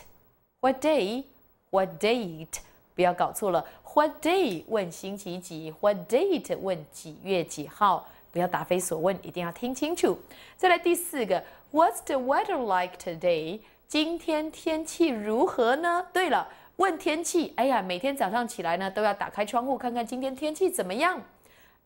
what day，what date，不要搞错了。what day 问星期几，what date 问几月几号。不要答非所问，一定要听清楚。再来第四个，What's the weather like today？今天天气如何呢？对了，问天气，哎呀，每天早上起来呢，都要打开窗户看看今天天气怎么样。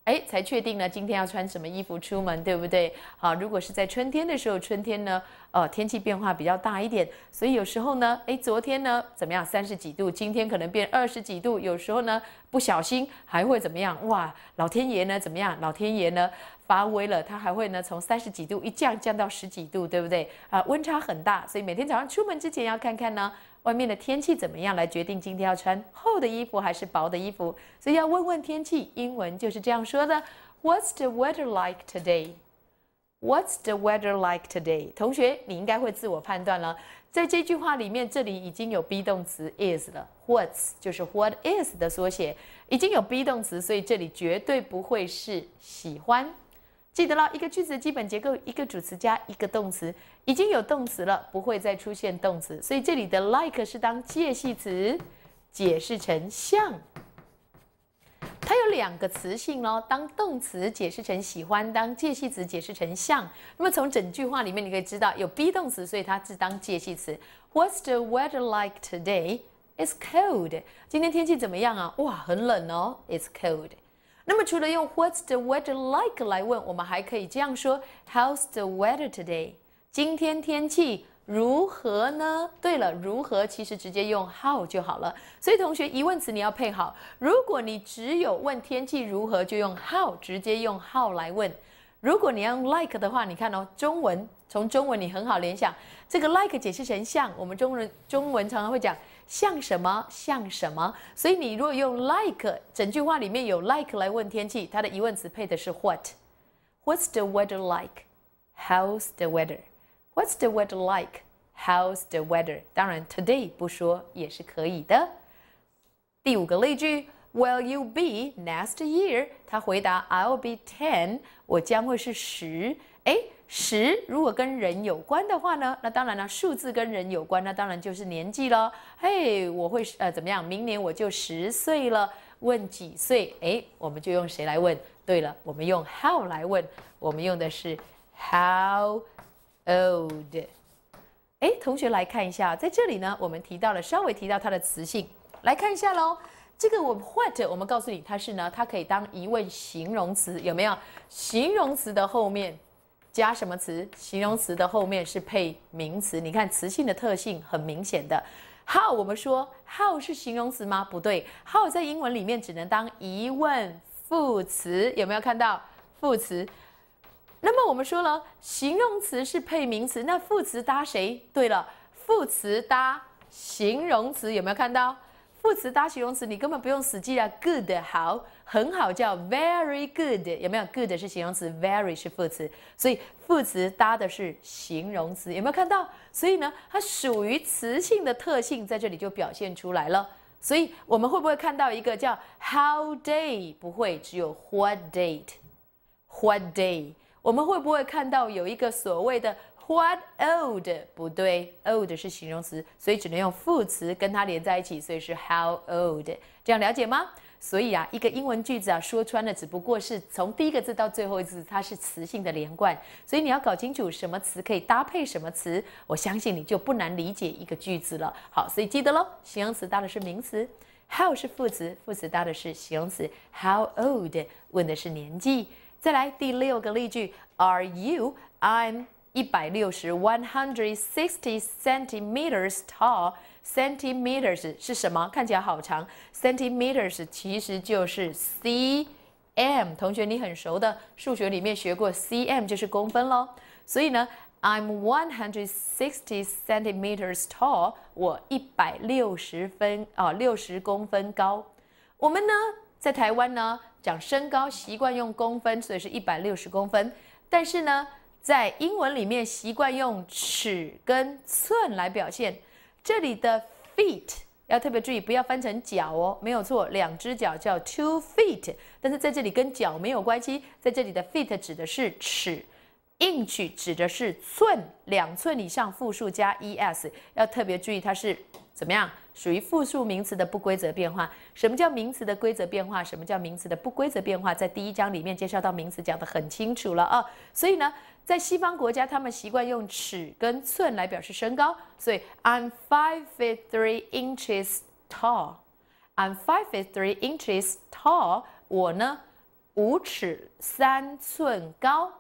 哎，才确定呢，今天要穿什么衣服出门，对不对？好，如果是在春天的时候，春天呢，呃，天气变化比较大一点，所以有时候呢，哎，昨天呢怎么样，三十几度，今天可能变二十几度，有时候呢不小心还会怎么样？哇，老天爷呢怎么样？老天爷呢发威了，它还会呢从三十几度一降降到十几度，对不对？啊，温差很大，所以每天早上出门之前要看看呢。外面的天气怎么样？来决定今天要穿厚的衣服还是薄的衣服，所以要问问天气。英文就是这样说的：What's the weather like today？What's the weather like today？同学，你应该会自我判断了。在这句话里面，这里已经有 be 动词 is 了。What's 就是 What is 的缩写，已经有 be 动词，所以这里绝对不会是喜欢。记得了一个句子的基本结构，一个主词加一个动词，已经有动词了，不会再出现动词。所以这里的 like 是当介系词，解释成像。它有两个词性哦，当动词解释成喜欢，当介系词解释成像。那么从整句话里面你可以知道有 be 动词，所以它自当介系词。What's the weather like today? It's cold。今天天气怎么样啊？哇，很冷哦。It's cold。那么，除了用 What's the weather like 来问，我们还可以这样说：How's the weather today？今天天气如何呢？对了，如何其实直接用 How 就好了。所以，同学疑问词你要配好。如果你只有问天气如何，就用 How，直接用 How 来问。如果你要用 Like 的话，你看哦，中文从中文你很好联想，这个 Like 解释成像，我们中文中文常常会讲。像什么像什么？所以你如果用 like，整句话里面有 like 来问天气，它的疑问词配的是 what。What's the weather like？How's the weather？What's the weather like？How's the weather？当然，today 不说也是可以的。第五个例句：Will you be next year？他回答：I'll be ten。我将会是十。诶。十如果跟人有关的话呢？那当然了，数字跟人有关，那当然就是年纪咯。嘿，我会呃怎么样？明年我就十岁了。问几岁？哎，我们就用谁来问？对了，我们用 how 来问。我们用的是 how old。哎，同学来看一下，在这里呢，我们提到了稍微提到它的词性。来看一下喽，这个 what 我们告诉你，它是呢，它可以当疑问形容词，有没有？形容词的后面。加什么词？形容词的后面是配名词，你看词性的特性很明显的。how 我们说 how 是形容词吗？不对，how 在英文里面只能当疑问副词，有没有看到副词？那么我们说了形容词是配名词，那副词搭谁？对了，副词搭形容词，有没有看到？副词搭形容词，你根本不用死记啊。Good 好，很好叫 very good，有没有？Good 是形容词，very 是副词，所以副词搭的是形容词，有没有看到？所以呢，它属于词性的特性在这里就表现出来了。所以我们会不会看到一个叫 how day？不会，只有 what date，what day。我们会不会看到有一个所谓的？What old 不对，old 是形容词，所以只能用副词跟它连在一起，所以是 how old，这样了解吗？所以啊，一个英文句子啊，说穿了，只不过是从第一个字到最后一字，它是词性的连贯，所以你要搞清楚什么词可以搭配什么词，我相信你就不难理解一个句子了。好，所以记得喽，形容词搭的是名词，how 是副词，副词搭的是形容词，how old 问的是年纪。再来第六个例句，Are you I'm。一百六十，one hundred sixty centimeters tall，centimeters 是什么？看起来好长。centimeters 其实就是 cm，同学你很熟的，数学里面学过，cm 就是公分喽。所以呢，I'm one hundred sixty centimeters tall，我一百六十分啊，六十公分高。我们呢，在台湾呢，讲身高习惯用公分，所以是一百六十公分。但是呢，在英文里面习惯用尺跟寸来表现，这里的 feet 要特别注意，不要翻成脚哦，没有错，两只脚叫 two feet，但是在这里跟脚没有关系，在这里的 feet 指的是尺，inch 指的是寸，两寸以上复数加 e s，要特别注意它是怎么样，属于复数名词的不规则变化。什么叫名词的规则变化？什么叫名词的不规则变化？在第一章里面介绍到名词讲得很清楚了啊，所以呢。在西方国家，他们习惯用尺跟寸来表示身高，所以 I'm five feet three inches tall. I'm five feet three inches tall. 我呢，五尺三寸高，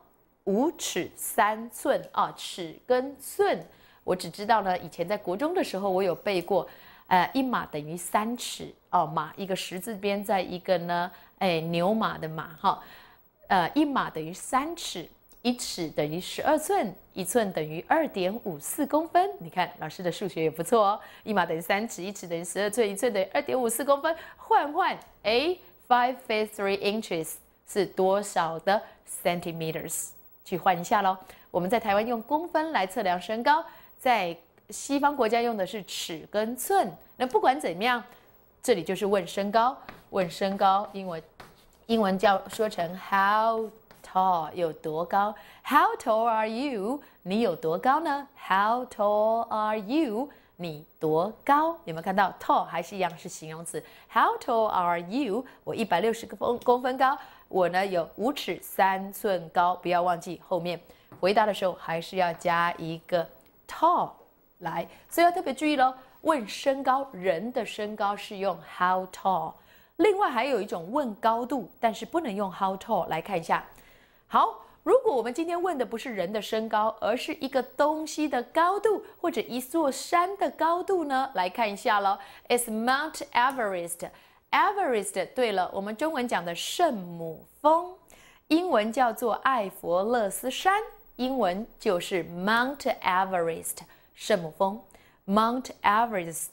五尺三寸啊，尺跟寸，我只知道呢，以前在国中的时候，我有背过，呃，一码等于三尺哦，码一个十字边在一个呢，哎，牛马的马哈，呃，一码等于三尺。一尺等于十二寸，一寸等于二点五四公分。你看老师的数学也不错哦。一码等于三尺，一尺等于十二寸，一寸等于二点五四公分。换换，哎，five feet three inches 是多少的 centimeters？去换一下喽。我们在台湾用公分来测量身高，在西方国家用的是尺跟寸。那不管怎么样，这里就是问身高，问身高，英文英文叫说成 how。Tall 有多高？How tall are you？你有多高呢？How tall are you？你多高？有没有看到 tall 还是一样是形容词？How tall are you？我一百六十公公分高。我呢有五尺三寸高。不要忘记后面回答的时候还是要加一个 tall 来。所以要特别注意喽。问身高，人的身高是用 how tall。另外还有一种问高度，但是不能用 how tall。来看一下。好，如果我们今天问的不是人的身高，而是一个东西的高度或者一座山的高度呢？来看一下喽。It's Mount Everest. Everest，对了，我们中文讲的圣母峰，英文叫做艾佛勒斯山，英文就是 Mount Everest，圣母峰。Mount Everest，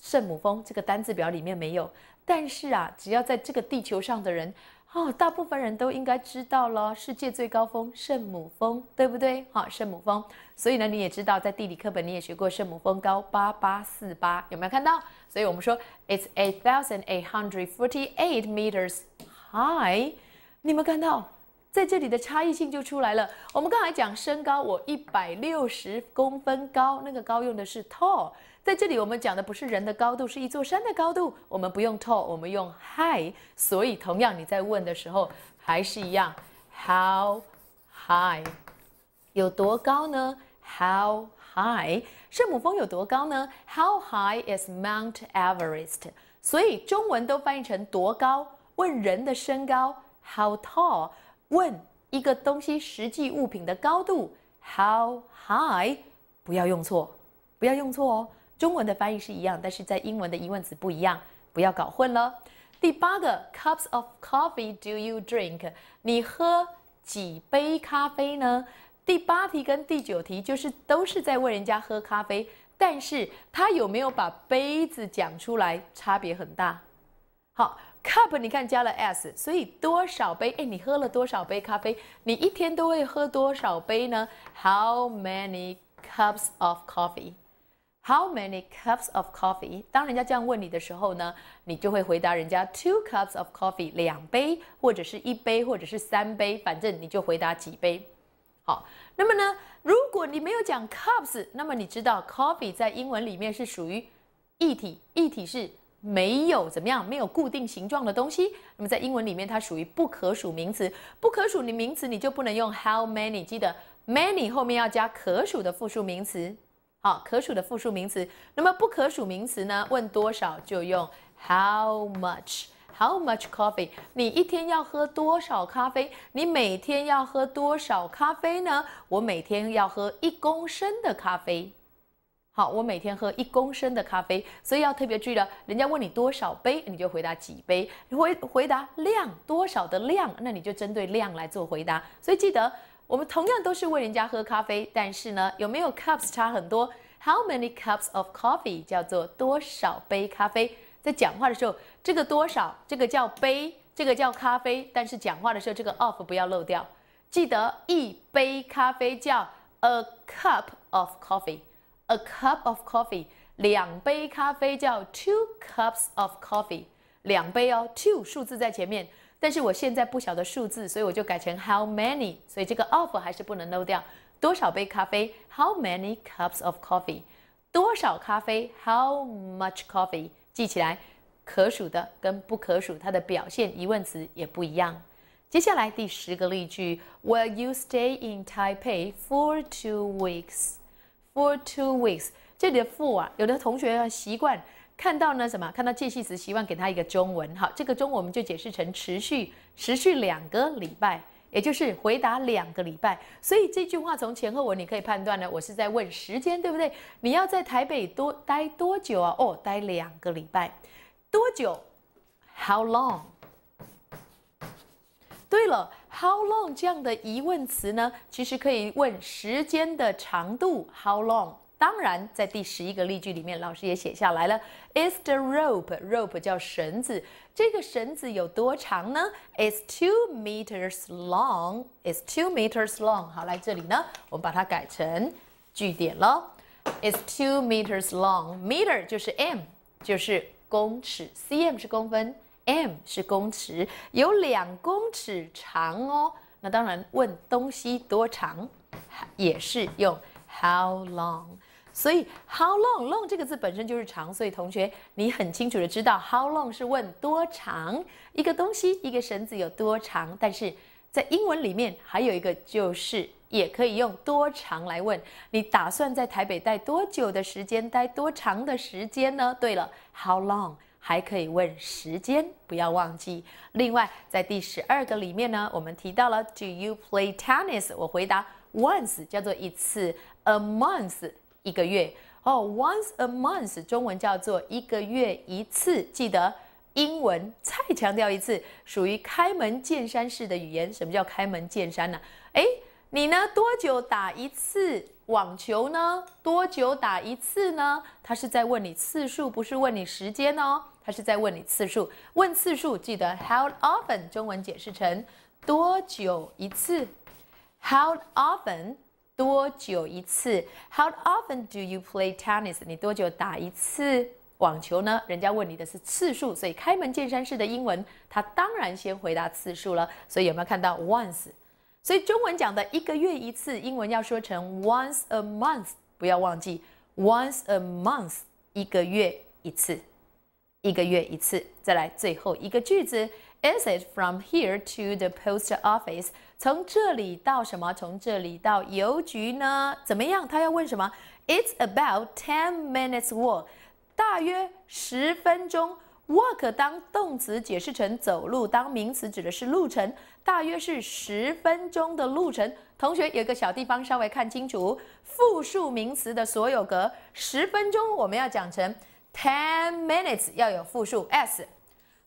圣母峰这个单词表里面没有，但是啊，只要在这个地球上的人。哦，大部分人都应该知道了，世界最高峰圣母峰，对不对？好，圣母峰，所以呢，你也知道，在地理课本你也学过，圣母峰高八八四八，有没有看到？所以我们说，it's eight thousand eight hundred forty-eight meters high。你们看到在这里的差异性就出来了。我们刚才讲身高，我一百六十公分高，那个高用的是 tall。在这里，我们讲的不是人的高度，是一座山的高度。我们不用 tall，我们用 high。所以，同样你在问的时候还是一样，How high？有多高呢？How high？圣母峰有多高呢？How high is Mount Everest？所以中文都翻译成多高？问人的身高，How tall？问一个东西实际物品的高度，How high？不要用错，不要用错哦。中文的翻译是一样，但是在英文的疑问词不一样，不要搞混了。第八个，Cups of coffee do you drink？你喝几杯咖啡呢？第八题跟第九题就是都是在问人家喝咖啡，但是他有没有把杯子讲出来，差别很大。好，cup 你看加了 s，所以多少杯？哎，你喝了多少杯咖啡？你一天都会喝多少杯呢？How many cups of coffee？How many cups of coffee？当人家这样问你的时候呢，你就会回答人家 two cups of coffee，两杯或者是一杯或者是三杯，反正你就回答几杯。好，那么呢，如果你没有讲 cups，那么你知道 coffee 在英文里面是属于液体，液体是没有怎么样，没有固定形状的东西。那么在英文里面它属于不可数名词，不可数名词你就不能用 how many，记得 many 后面要加可数的复数名词。好，可数的复数名词。那么不可数名词呢？问多少就用 how much。How much coffee？你一天要喝多少咖啡？你每天要喝多少咖啡呢？我每天要喝一公升的咖啡。好，我每天喝一公升的咖啡。所以要特别记得，人家问你多少杯，你就回答几杯；回回答量多少的量，那你就针对量来做回答。所以记得。我们同样都是为人家喝咖啡，但是呢，有没有 cups 差很多？How many cups of coffee 叫做多少杯咖啡？在讲话的时候，这个多少，这个叫杯，这个叫咖啡。但是讲话的时候，这个 of 不要漏掉。记得一杯咖啡叫 a cup of coffee，a cup of coffee。两杯咖啡叫 two cups of coffee，两杯哦，two 数字在前面。但是我现在不晓得数字，所以我就改成 how many。所以这个 of 还是不能漏掉，多少杯咖啡？How many cups of coffee？多少咖啡？How much coffee？记起来，可数的跟不可数它的表现疑问词也不一样。接下来第十个例句：Will you stay in Taipei for two weeks？For two weeks，这里的 for 啊，有的同学习惯。看到呢什么？看到介系词，希望给他一个中文。好，这个中我们就解释成持续，持续两个礼拜，也就是回答两个礼拜。所以这句话从前后文你可以判断呢，我是在问时间，对不对？你要在台北多待多久啊？哦，待两个礼拜，多久？How long？对了，How long 这样的疑问词呢，其实可以问时间的长度，How long？当然，在第十一个例句里面，老师也写下来了。Is the rope rope 叫绳子？这个绳子有多长呢？Is two meters long. Is two meters long. 好，来这里呢，我们把它改成句点喽。Is two meters long. Meter 就是 m，就是公尺。cm 是公分，m 是公尺，有两公尺长哦。那当然，问东西多长，也是用 how long。所以 how long long 这个字本身就是长，所以同学你很清楚的知道 how long 是问多长一个东西，一个绳子有多长。但是在英文里面还有一个就是也可以用多长来问你打算在台北待多久的时间，待多长的时间呢？对了，how long 还可以问时间，不要忘记。另外在第十二个里面呢，我们提到了 do you play tennis？我回答 once，叫做一次 a month。一个月哦，once a month，中文叫做一个月一次。记得英文再强调一次，属于开门见山式的语言。什么叫开门见山呢？诶，你呢多久打一次网球呢？多久打一次呢？他是在问你次数，不是问你时间哦。他是在问你次数。问次数，记得 how often，中文解释成多久一次。How often？多久一次？How often do you play tennis？你多久打一次网球呢？人家问你的是次数，所以开门见山式的英文，他当然先回答次数了。所以有没有看到 once？所以中文讲的一个月一次，英文要说成 once a month，不要忘记 once a month，一个月一次，一个月一次。再来最后一个句子。Is it from here to the post office? 从这里到什么？从这里到邮局呢？怎么样？他要问什么？It's about ten minutes walk. 大约十分钟 walk 当动词解释成走路，当名词指的是路程。大约是十分钟的路程。同学有个小地方稍微看清楚，复数名词的所有格。十分钟我们要讲成 ten minutes，要有复数 s。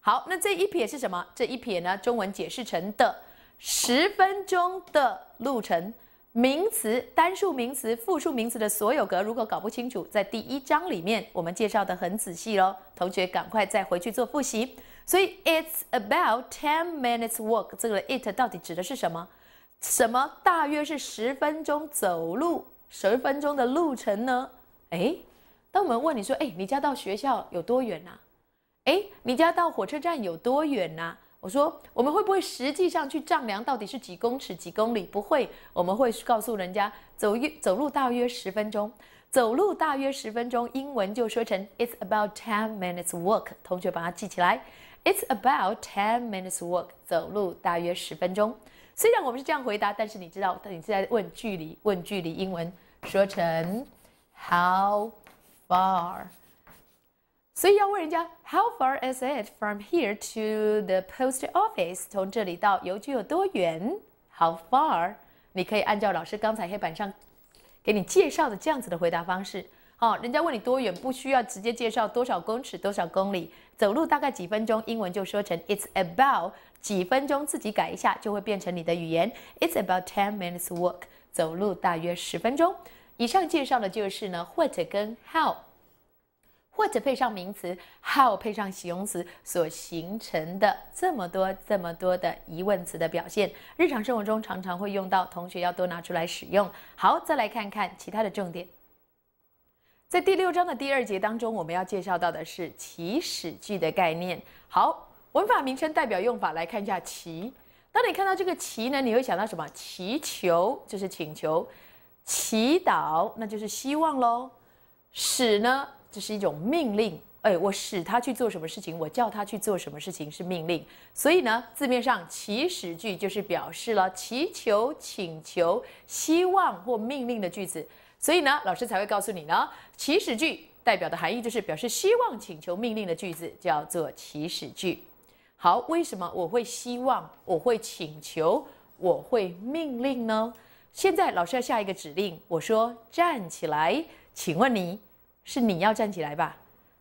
好，那这一撇是什么？这一撇呢？中文解释成的十分钟的路程，名词单数名词、复数名词的所有格，如果搞不清楚，在第一章里面我们介绍的很仔细喽。同学赶快再回去做复习。所以，It's about ten minutes' walk。这个 It 到底指的是什么？什么？大约是十分钟走路，十分钟的路程呢？哎，当我们问你说，哎，你家到学校有多远啊？哎，你家到火车站有多远呢？我说，我们会不会实际上去丈量到底是几公尺、几公里？不会，我们会告诉人家，走约走路大约十分钟，走路大约十分钟，英文就说成 "It's about ten minutes' walk"。同学把它记起来，"It's about ten minutes' walk"，走路大约十分钟。虽然我们是这样回答，但是你知道，你是在问距离，问距离，英文说成 "How far"。所以要问人家 How far is it from here to the post office？从这里到邮局有多远？How far？你可以按照老师刚才黑板上给你介绍的这样子的回答方式哦。人家问你多远，不需要直接介绍多少公尺、多少公里，走路大概几分钟，英文就说成 It's about 几分钟，自己改一下就会变成你的语言。It's about ten minutes' walk，走路大约十分钟。以上介绍的就是呢 What 跟 How。或者配上名词，how 配上形容词所形成的这么多这么多的疑问词的表现，日常生活中常常会用到，同学要多拿出来使用。好，再来看看其他的重点，在第六章的第二节当中，我们要介绍到的是祈使句的概念。好，文法名称代表用法，来看一下祈。当你看到这个祈呢，你会想到什么？祈求就是请求，祈祷那就是希望喽。使呢？这是一种命令，哎，我使他去做什么事情，我叫他去做什么事情是命令。所以呢，字面上祈使句就是表示了祈求、请求、希望或命令的句子。所以呢，老师才会告诉你呢，祈使句代表的含义就是表示希望、请求、命令的句子叫做祈使句。好，为什么我会希望？我会请求？我会命令呢？现在老师要下一个指令，我说站起来，请问你。是你要站起来吧？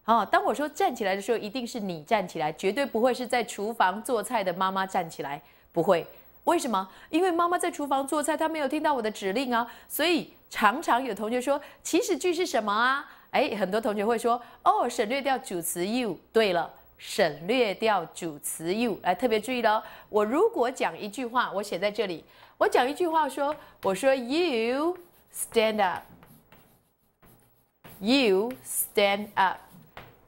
哦，当我说站起来的时候，一定是你站起来，绝对不会是在厨房做菜的妈妈站起来，不会。为什么？因为妈妈在厨房做菜，她没有听到我的指令啊。所以常常有同学说，祈使句是什么啊？哎，很多同学会说，哦，省略掉主词 you。对了，省略掉主词 you。来，特别注意哦！我如果讲一句话，我写在这里，我讲一句话，说，我说 you stand up。You stand up，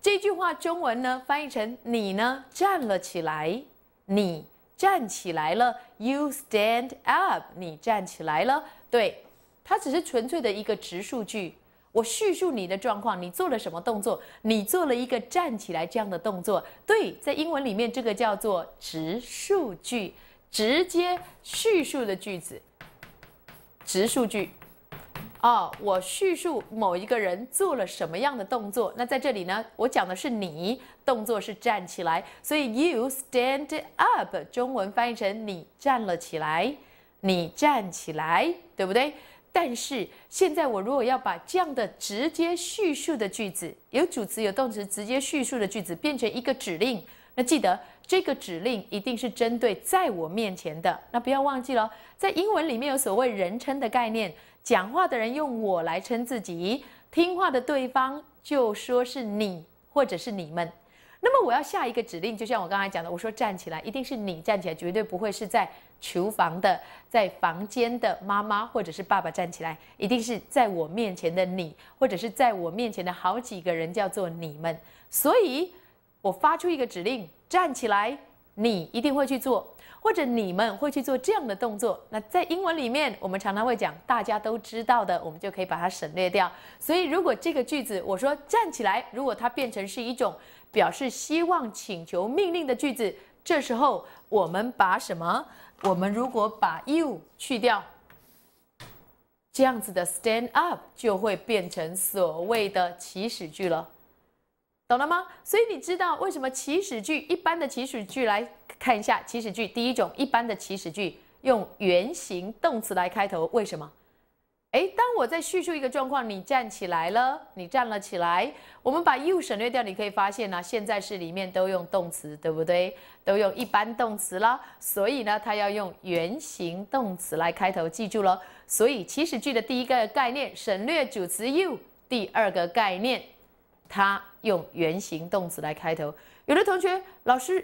这句话中文呢翻译成“你呢站了起来，你站起来了”。You stand up，你站起来了。对，它只是纯粹的一个直述句，我叙述你的状况，你做了什么动作？你做了一个站起来这样的动作。对，在英文里面，这个叫做直述句，直接叙述的句子，直述句。哦，我叙述某一个人做了什么样的动作。那在这里呢，我讲的是你动作是站起来，所以 you stand up 中文翻译成你站了起来，你站起来，对不对？但是现在我如果要把这样的直接叙述的句子，有主词有动词直接叙述的句子，变成一个指令，那记得这个指令一定是针对在我面前的。那不要忘记了，在英文里面有所谓人称的概念。讲话的人用“我”来称自己，听话的对方就说是你或者是你们。那么我要下一个指令，就像我刚才讲的，我说站起来，一定是你站起来，绝对不会是在厨房的、在房间的妈妈或者是爸爸站起来，一定是在我面前的你，或者是在我面前的好几个人，叫做你们。所以，我发出一个指令，站起来，你一定会去做。或者你们会去做这样的动作。那在英文里面，我们常常会讲大家都知道的，我们就可以把它省略掉。所以，如果这个句子我说“站起来”，如果它变成是一种表示希望、请求、命令的句子，这时候我们把什么？我们如果把 “you” 去掉，这样子的 “stand up” 就会变成所谓的祈使句了，懂了吗？所以你知道为什么祈使句一般的祈使句来？看一下祈使句，第一种一般的祈使句用原形动词来开头，为什么？哎，当我在叙述一个状况，你站起来了，你站了起来，我们把 you 省略掉，你可以发现呢，现在是里面都用动词，对不对？都用一般动词了，所以呢，它要用原形动词来开头，记住了。所以祈使句的第一个概念，省略主词 you；第二个概念，它用原形动词来开头。有的同学，老师。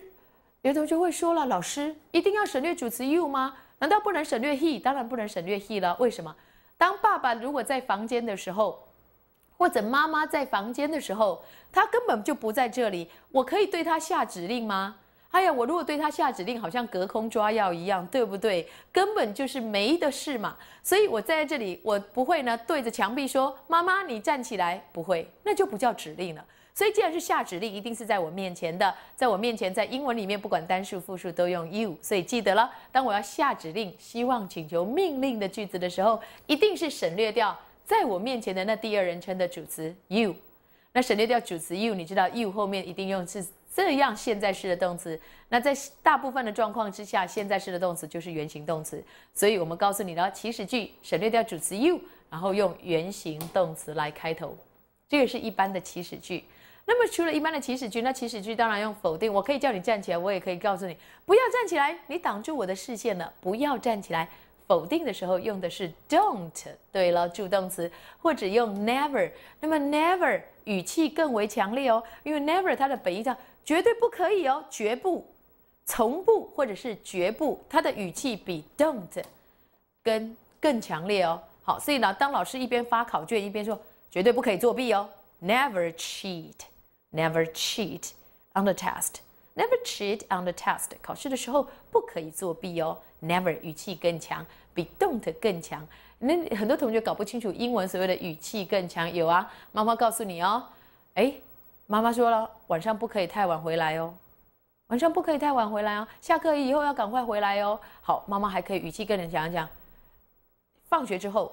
有同学会说了，老师一定要省略主词 you 吗？难道不能省略 he？当然不能省略 he 了。为什么？当爸爸如果在房间的时候，或者妈妈在房间的时候，他根本就不在这里，我可以对他下指令吗？哎呀，我如果对他下指令，好像隔空抓药一样，对不对？根本就是没的事嘛。所以我在这里，我不会呢对着墙壁说妈妈你站起来，不会，那就不叫指令了。所以既然是下指令，一定是在我面前的，在我面前，在英文里面不管单数复数都用 you。所以记得了，当我要下指令、希望、请求、命令的句子的时候，一定是省略掉在我面前的那第二人称的主词 you。那省略掉主词 you，你知道 you 后面一定用是这样现在式的动词。那在大部分的状况之下，现在式的动词就是原形动词。所以我们告诉你了，祈使句省略掉主词 you，然后用原形动词来开头，这个是一般的祈使句。那么除了一般的祈使句，那祈使句当然用否定。我可以叫你站起来，我也可以告诉你不要站起来。你挡住我的视线了，不要站起来。否定的时候用的是 don't，对了，助动词或者用 never。那么 never 语气更为强烈哦，因为 never 它的本意叫绝对不可以哦，绝不、从不或者是绝不，它的语气比 don't 跟更强烈哦。好，所以呢，当老师一边发考卷一边说绝对不可以作弊哦，never cheat。Never cheat on the test. Never cheat on the test. 考试的时候不可以作弊哦。Never 语气更强，比 don't 更强。那很多同学搞不清楚英文所谓的语气更强。有啊，妈妈告诉你哦。哎，妈妈说了，晚上不可以太晚回来哦。晚上不可以太晚回来哦。下课以后要赶快回来哦。好，妈妈还可以语气跟人讲一讲。放学之后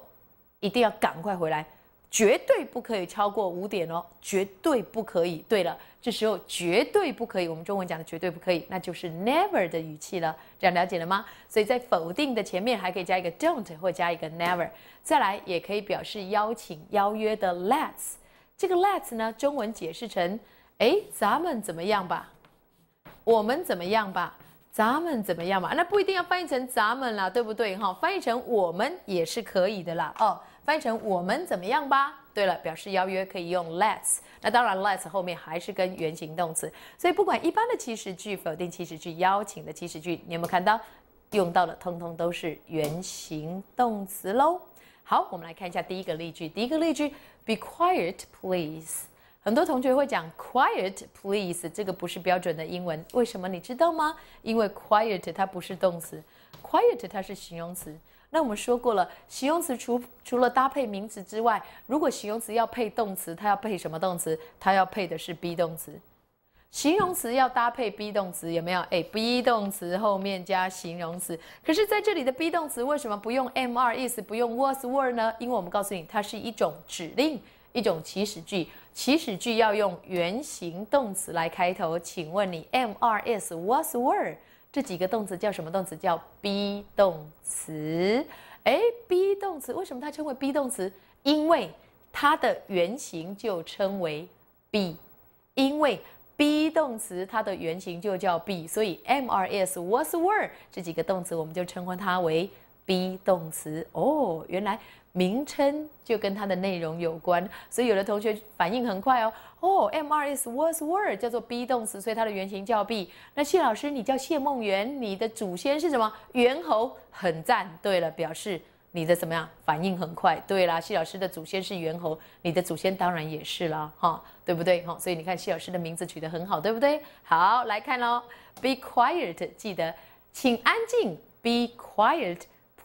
一定要赶快回来。绝对不可以超过五点哦，绝对不可以。对了，这时候绝对不可以，我们中文讲的绝对不可以，那就是 never 的语气了。这样了解了吗？所以在否定的前面还可以加一个 don't 或加一个 never。再来，也可以表示邀请、邀约的 let's。这个 let's 呢，中文解释成，哎，咱们怎么样吧？我们怎么样吧？咱们怎么样吧？那不一定要翻译成咱们啦，对不对哈？翻译成我们也是可以的啦，哦。翻译成我们怎么样吧？对了，表示邀约可以用 let's。那当然，let's 后面还是跟原形动词。所以不管一般的祈使句、否定祈使句、邀请的祈使句，你有没有看到用到的，通通都是原形动词喽？好，我们来看一下第一个例句。第一个例句：Be quiet, please。很多同学会讲 quiet, please，这个不是标准的英文。为什么？你知道吗？因为 quiet 它不是动词，quiet 它是形容词。那我们说过了，形容词除除了搭配名词之外，如果形容词要配动词，它要配什么动词？它要配的是 be 动词。形容词要搭配 be 动词，有没有？哎，be 动词后面加形容词。可是在这里的 be 动词为什么不用 Mr. is 不用 was were 呢？因为我们告诉你，它是一种指令，一种祈使句。祈使句要用原形动词来开头。请问你 Mr. is was were？这几个动词叫什么动词？叫 be 动词。哎，be 动词为什么它称为 be 动词？因为它的原型就称为 be，因为 be 动词它的原型就叫 be，所以 m r s was were 这几个动词我们就称呼它为 be 动词。哦，原来。名称就跟它的内容有关，所以有的同学反应很快哦。哦，M R S was w e r e 叫做 be 动词，所以它的原型叫 be。那谢老师，你叫谢梦圆，你的祖先是什么？猿猴，很赞。对了，表示你的怎么样？反应很快。对啦，谢老师的祖先是猿猴，你的祖先当然也是啦，哈，对不对？哈，所以你看谢老师的名字取得很好，对不对？好，来看喽。Be quiet，记得请安静。Be quiet,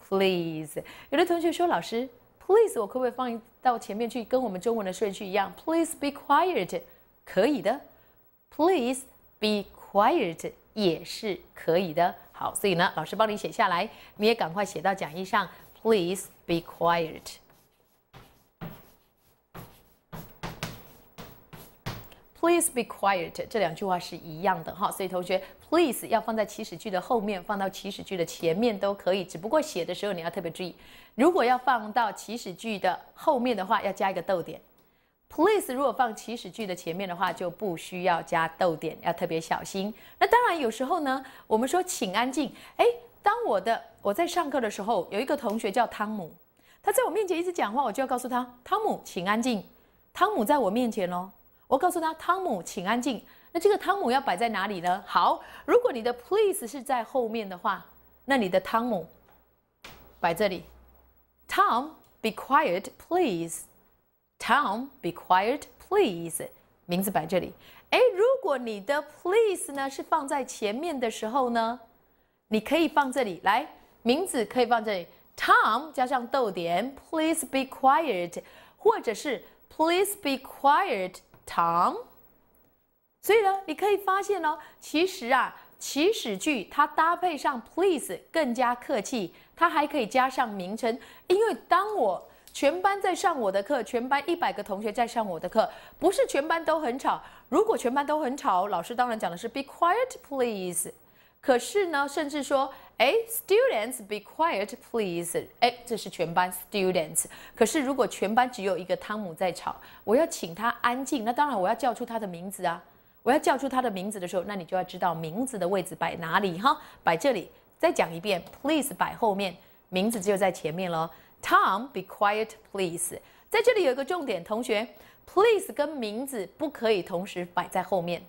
please。有的同学说，老师。Please，我可不可以放到前面去，跟我们中文的顺序一样？Please be quiet，可以的。Please be quiet 也是可以的。好，所以呢，老师帮你写下来，你也赶快写到讲义上。Please be quiet。Please be quiet，这两句话是一样的哈。所以同学。Please 要放在祈使句的后面，放到祈使句的前面都可以，只不过写的时候你要特别注意。如果要放到祈使句的后面的话，要加一个逗点。Please 如果放祈使句的前面的话，就不需要加逗点，要特别小心。那当然，有时候呢，我们说请安静。哎，当我的我在上课的时候，有一个同学叫汤姆，他在我面前一直讲话，我就要告诉他，汤姆请安静。汤姆在我面前哦，我告诉他，汤姆请安静。那这个汤姆要摆在哪里呢？好，如果你的 please 是在后面的话，那你的汤姆摆这里。Tom be quiet please. Tom be quiet please. 名字摆这里。哎，如果你的 please 呢是放在前面的时候呢，你可以放这里来，名字可以放这里。Tom 加上逗点，please be quiet，或者是 please be quiet Tom。所以呢，你可以发现哦，其实啊，祈使句它搭配上 please 更加客气，它还可以加上名称。因为当我全班在上我的课，全班一百个同学在上我的课，不是全班都很吵。如果全班都很吵，老师当然讲的是 be quiet please。可是呢，甚至说，哎，students be quiet please。哎，这是全班 students。可是如果全班只有一个汤姆在吵，我要请他安静，那当然我要叫出他的名字啊。我要叫出他的名字的时候，那你就要知道名字的位置摆哪里哈，摆这里。再讲一遍，please 摆后面，名字就在前面了。Tom，be quiet please。在这里有一个重点，同学，please 跟名字不可以同时摆在后面。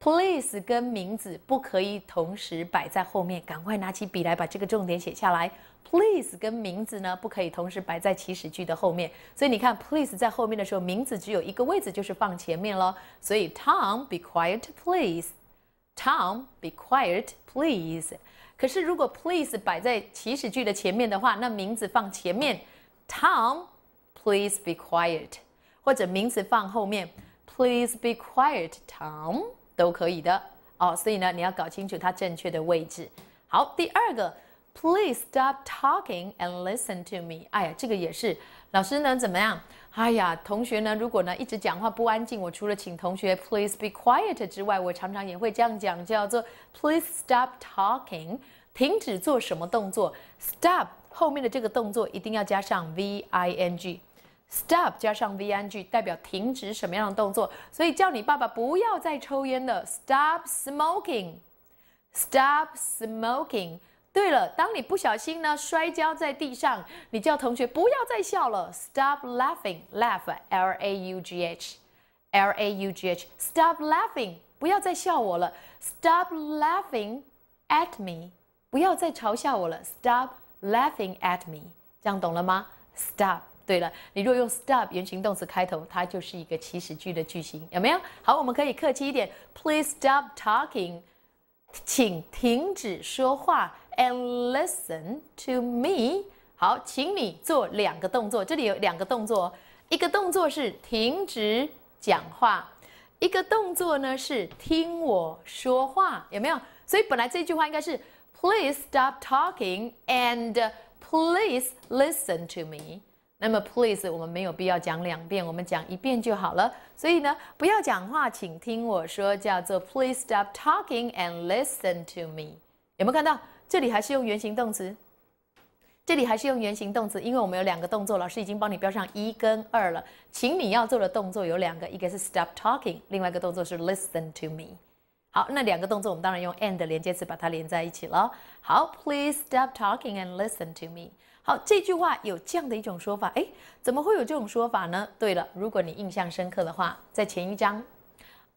please 跟名字不可以同时摆在后面，赶快拿起笔来把这个重点写下来。Please 跟名字呢不可以同时摆在祈使句的后面，所以你看 Please 在后面的时候，名字只有一个位置，就是放前面咯，所以 Tom be quiet please，Tom be quiet please。可是如果 Please 摆在祈使句的前面的话，那名字放前面，Tom please be quiet，或者名字放后面，please be quiet Tom 都可以的哦。所以呢，你要搞清楚它正确的位置。好，第二个。Please stop talking and listen to me。哎呀，这个也是老师呢，怎么样？哎呀，同学呢，如果呢一直讲话不安静，我除了请同学 Please be quiet 之外，我常常也会这样讲，叫做 Please stop talking，停止做什么动作？Stop 后面的这个动作一定要加上 ving，stop 加上 ving 代表停止什么样的动作？所以叫你爸爸不要再抽烟了，Stop smoking，Stop smoking。对了，当你不小心呢摔跤在地上，你叫同学不要再笑了，Stop laughing, laugh, l a u g h, l a u g h, Stop laughing，不要再笑我了，Stop laughing at me，不要再嘲笑我了，Stop laughing at me，这样懂了吗？Stop，对了，你若用 Stop 原形动词开头，它就是一个祈使句的句型，有没有？好，我们可以客气一点，Please stop talking，请停止说话。And listen to me。好，请你做两个动作。这里有两个动作，一个动作是停止讲话，一个动作呢是听我说话，有没有？所以本来这句话应该是 Please stop talking and please listen to me。那么 Please 我们没有必要讲两遍，我们讲一遍就好了。所以呢，不要讲话，请听我说，叫做 Please stop talking and listen to me。有没有看到？这里还是用原形动词，这里还是用原形动词，因为我们有两个动作，老师已经帮你标上一跟二了。请你要做的动作有两个，一个是 stop talking，另外一个动作是 listen to me。好，那两个动作我们当然用 and 连接词把它连在一起了。好，p l e a stop talking and listen to me。好，这句话有这样的一种说法，哎，怎么会有这种说法呢？对了，如果你印象深刻的话，在前一章，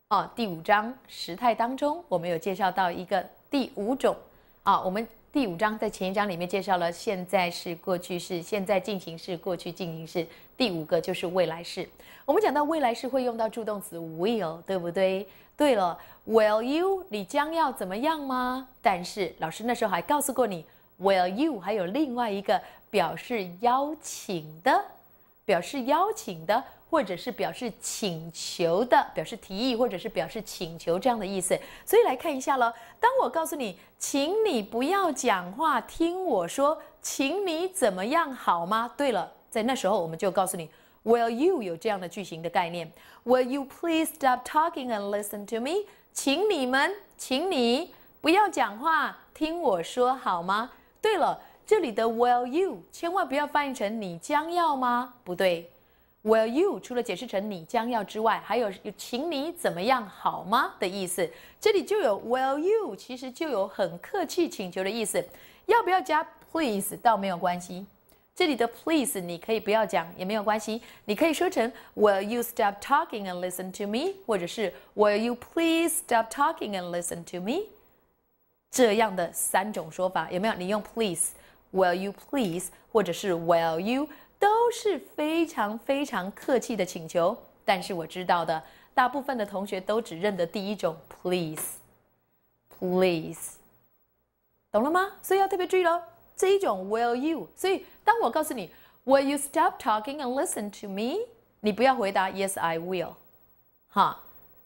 哦，第五章时态当中，我们有介绍到一个第五种。啊，我们第五章在前一章里面介绍了现在是过去式、现在进行式、过去进行式，第五个就是未来式。我们讲到未来式会用到助动词 will，对不对？对了，Will you？你将要怎么样吗？但是老师那时候还告诉过你，Will you？还有另外一个表示邀请的，表示邀请的。或者是表示请求的，表示提议，或者是表示请求这样的意思，所以来看一下喽。当我告诉你，请你不要讲话，听我说，请你怎么样好吗？对了，在那时候我们就告诉你，Will you 有这样的句型的概念？Will you please stop talking and listen to me？请你们，请你不要讲话，听我说好吗？对了，这里的 Will you 千万不要翻译成你将要吗？不对。Will you 除了解释成你将要之外，还有请你怎么样好吗的意思？这里就有 Will you，其实就有很客气请求的意思。要不要加 Please 倒没有关系。这里的 Please 你可以不要讲也没有关系。你可以说成 Will you stop talking and listen to me？或者是 Will you please stop talking and listen to me？这样的三种说法有没有？你用 Please，Will you please？或者是 Will you？都是非常非常客气的请求，但是我知道的，大部分的同学都只认得第一种，please，please，懂了吗？所以要特别注意喽，这一种 will you？所以当我告诉你 will you stop talking and listen to me？你不要回答 yes I will，哈，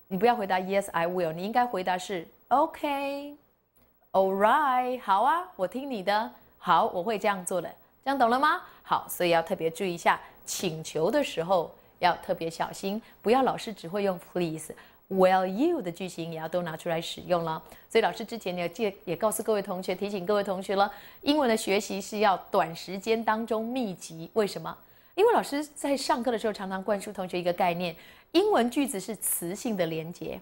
你不要回答 yes I will，你应该回答是 OK，all right，好啊，我听你的，好，我会这样做的。这样懂了吗？好，所以要特别注意一下，请求的时候要特别小心，不要老是只会用 please，will you 的句型也要都拿出来使用了。所以老师之前呢，借也告诉各位同学，提醒各位同学了，英文的学习是要短时间当中密集。为什么？因为老师在上课的时候常常灌输同学一个概念，英文句子是词性的连接。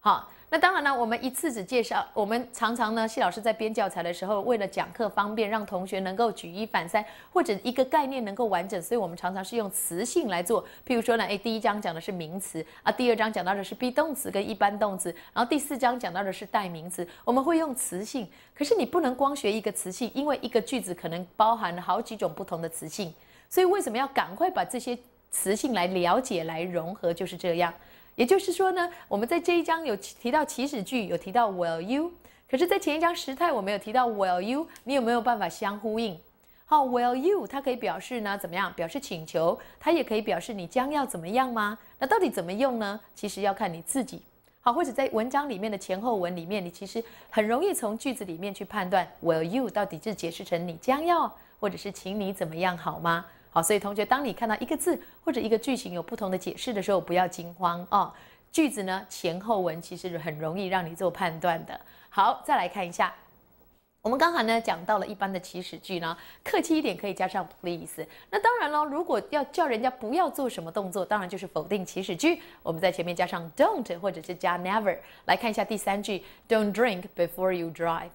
好。那当然了，我们一次只介绍。我们常常呢，谢老师在编教材的时候，为了讲课方便，让同学能够举一反三，或者一个概念能够完整，所以我们常常是用词性来做。譬如说呢，诶，第一章讲的是名词啊，第二章讲到的是 be 动词跟一般动词，然后第四章讲到的是代名词，我们会用词性。可是你不能光学一个词性，因为一个句子可能包含了好几种不同的词性。所以为什么要赶快把这些词性来了解、来融合？就是这样。也就是说呢，我们在这一章有提到祈使句，有提到 will you。可是，在前一章时态，我们有提到 will you。你有没有办法相呼应？好，will you 它可以表示呢，怎么样？表示请求，它也可以表示你将要怎么样吗？那到底怎么用呢？其实要看你自己。好，或者在文章里面的前后文里面，你其实很容易从句子里面去判断 will you 到底是解释成你将要，或者是请你怎么样好吗？好，所以同学，当你看到一个字或者一个句型有不同的解释的时候，不要惊慌哦。句子呢，前后文其实很容易让你做判断的。好，再来看一下，我们刚才呢讲到了一般的祈使句呢，客气一点可以加上 please。那当然了，如果要叫人家不要做什么动作，当然就是否定祈使句，我们在前面加上 don't 或者是加 never。来看一下第三句：Don't drink before you drive。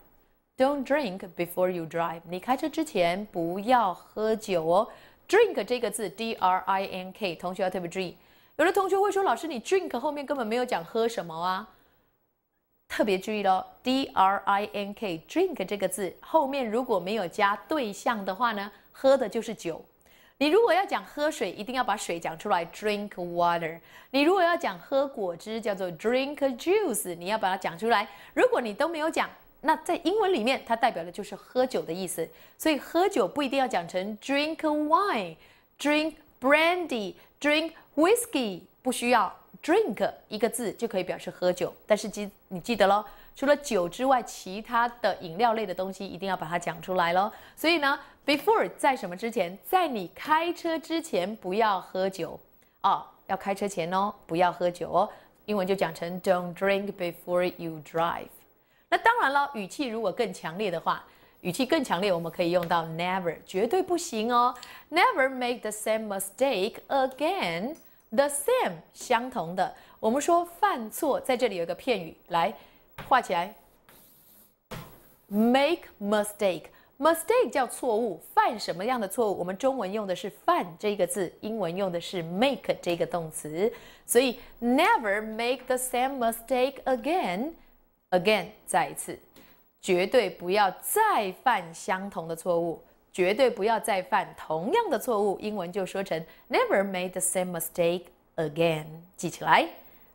Don't drink before you drive。你开车之前不要喝酒哦。Drink 这个字，D R I N K，同学要特别注意。有的同学会说，老师，你 Drink 后面根本没有讲喝什么啊？特别注意喽，D R I N K，Drink 这个字后面如果没有加对象的话呢，喝的就是酒。你如果要讲喝水，一定要把水讲出来，Drink water。你如果要讲喝果汁，叫做 Drink juice，你要把它讲出来。如果你都没有讲。那在英文里面，它代表的就是喝酒的意思。所以喝酒不一定要讲成 drink wine、drink brandy、drink whiskey，不需要 drink 一个字就可以表示喝酒。但是记你记得喽，除了酒之外，其他的饮料类的东西一定要把它讲出来喽。所以呢，before 在什么之前，在你开车之前不要喝酒哦。要开车前哦，不要喝酒哦。英文就讲成 don't drink before you drive。那当然了，语气如果更强烈的话，语气更强烈，我们可以用到 never，绝对不行哦。Never make the same mistake again。The same 相同的，我们说犯错，在这里有一个片语，来画起来。Make mistake，mistake 叫错误，犯什么样的错误？我们中文用的是“犯”这个字，英文用的是 “make” 这个动词，所以 never make the same mistake again。Again，再一次，绝对不要再犯相同的错误，绝对不要再犯同样的错误。英文就说成 Never make the same mistake again。记起来，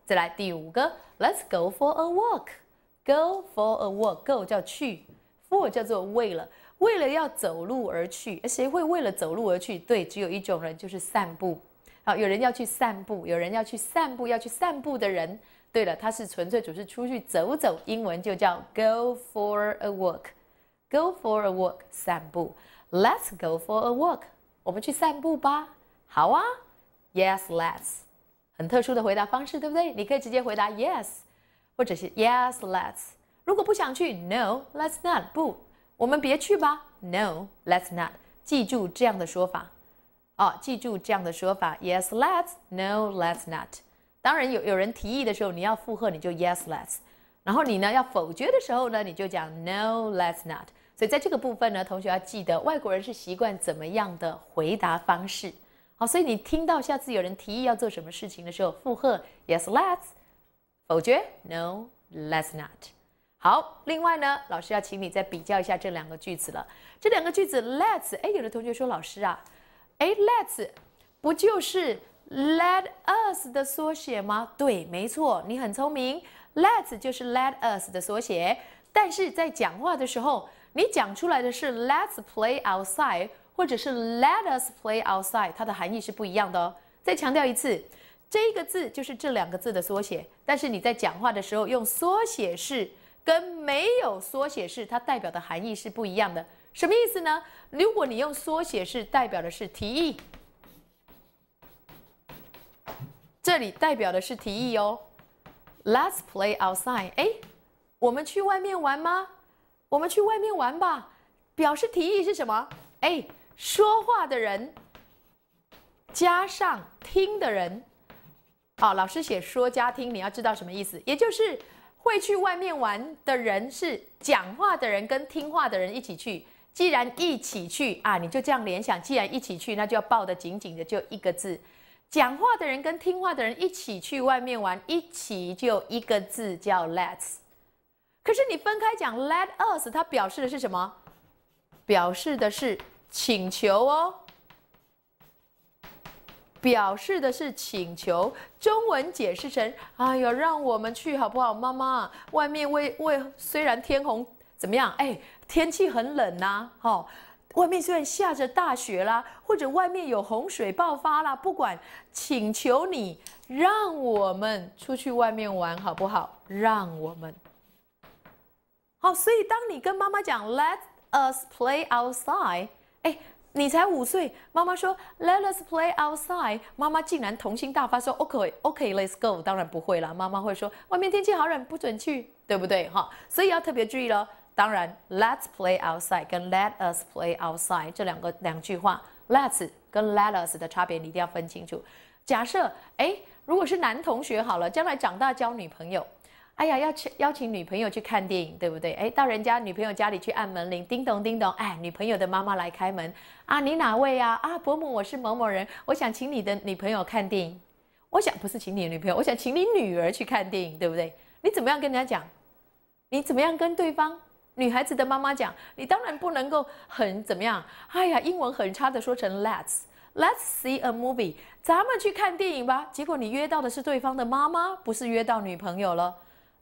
再来第五个。Let's go for a walk。Go for a walk。Go 叫去，for 叫做为了，为了要走路而去。谁会为了走路而去？对，只有一种人，就是散步。有人要去散步，有人要去散步，要去散步的人。对了，他是纯粹只是出去走走，英文就叫 go for a walk，go for a walk，散步。Let's go for a walk，我们去散步吧。好啊，Yes，let's。很特殊的回答方式，对不对？你可以直接回答 Yes，或者是 Yes，let's。如果不想去，No，let's not。不，我们别去吧。No，let's not。记住这样的说法。哦，记住这样的说法：Yes, let's. No, let's not. 当然，有有人提议的时候，你要附和，你就 Yes, let's. 然后你呢，要否决的时候呢，你就讲 No, let's not. 所以在这个部分呢，同学要记得，外国人是习惯怎么样的回答方式。好，所以你听到下次有人提议要做什么事情的时候，附和 Yes, let's. 否决 No, let's not. 好，另外呢，老师要请你再比较一下这两个句子了。这两个句子 Let's，哎，有的同学说老师啊。哎，Let's 不就是 Let us 的缩写吗？对，没错，你很聪明。Let's 就是 Let us 的缩写，但是在讲话的时候，你讲出来的是 Let's play outside，或者是 Let us play outside，它的含义是不一样的哦。再强调一次，这个字就是这两个字的缩写，但是你在讲话的时候用缩写式跟没有缩写式，它代表的含义是不一样的。什么意思呢？如果你用缩写是代表的是提议，这里代表的是提议哦。Let's play outside。哎，我们去外面玩吗？我们去外面玩吧。表示提议是什么？哎，说话的人加上听的人。好，老师写说加听，你要知道什么意思，也就是会去外面玩的人是讲话的人跟听话的人一起去。既然一起去啊，你就这样联想。既然一起去，那就要抱得紧紧的。就一个字，讲话的人跟听话的人一起去外面玩，一起就一个字叫 let's。可是你分开讲 let us，它表示的是什么？表示的是请求哦。表示的是请求，中文解释成：哎呦，让我们去好不好，妈妈？外面为为虽然天红怎么样？哎。天气很冷呐，哈，外面虽然下着大雪啦，或者外面有洪水爆发啦，不管，请求你让我们出去外面玩好不好？让我们，好，所以当你跟妈妈讲 “Let us play outside”，哎，你才五岁，妈妈说 “Let us play outside”，妈妈竟然童心大发说 “OK，OK，Let's go”，当然不会啦，妈妈会说外面天气好冷，不准去，对不对？哈，所以要特别注意了。当然，Let's play outside 跟 Let us play outside 这两个两句话，Let's 跟 Let us 的差别你一定要分清楚。假设哎，如果是男同学好了，将来长大交女朋友，哎呀，要请邀请女朋友去看电影，对不对？哎，到人家女朋友家里去按门铃，叮咚叮咚，哎，女朋友的妈妈来开门啊，你哪位啊？啊，伯母，我是某某人，我想请你的女朋友看电影。我想不是请你的女朋友，我想请你女儿去看电影，对不对？你怎么样跟人家讲？你怎么样跟对方？女孩子的妈妈讲：“你当然不能够很怎么样，哎呀，英文很差的说成 Let's Let's see a movie，咱们去看电影吧。”结果你约到的是对方的妈妈，不是约到女朋友了，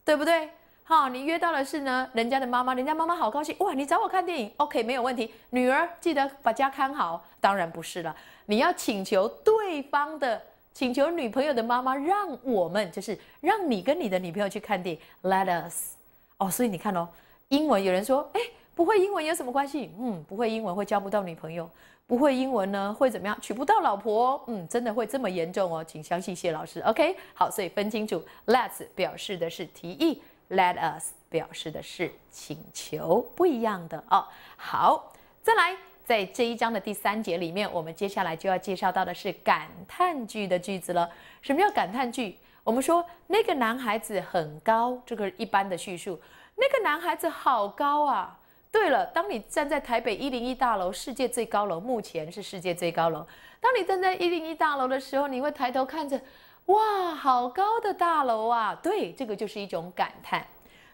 对不对？好，你约到的是呢，人家的妈妈，人家妈妈好高兴哇！你找我看电影，OK，没有问题。女儿记得把家看好。当然不是了，你要请求对方的，请求女朋友的妈妈让我们，就是让你跟你的女朋友去看电影。Let us。哦，所以你看哦。英文有人说：“哎，不会英文有什么关系？嗯，不会英文会交不到女朋友，不会英文呢会怎么样？娶不到老婆？嗯，真的会这么严重哦？请相信谢老师。OK，好，所以分清楚，let's 表示的是提议，let us 表示的是请求，不一样的哦。好，再来，在这一章的第三节里面，我们接下来就要介绍到的是感叹句的句子了。什么叫感叹句？我们说那个男孩子很高，这个一般的叙述。那个男孩子好高啊！对了，当你站在台北一零一大楼，世界最高楼，目前是世界最高楼。当你站在一零一大楼的时候，你会抬头看着，哇，好高的大楼啊！对，这个就是一种感叹。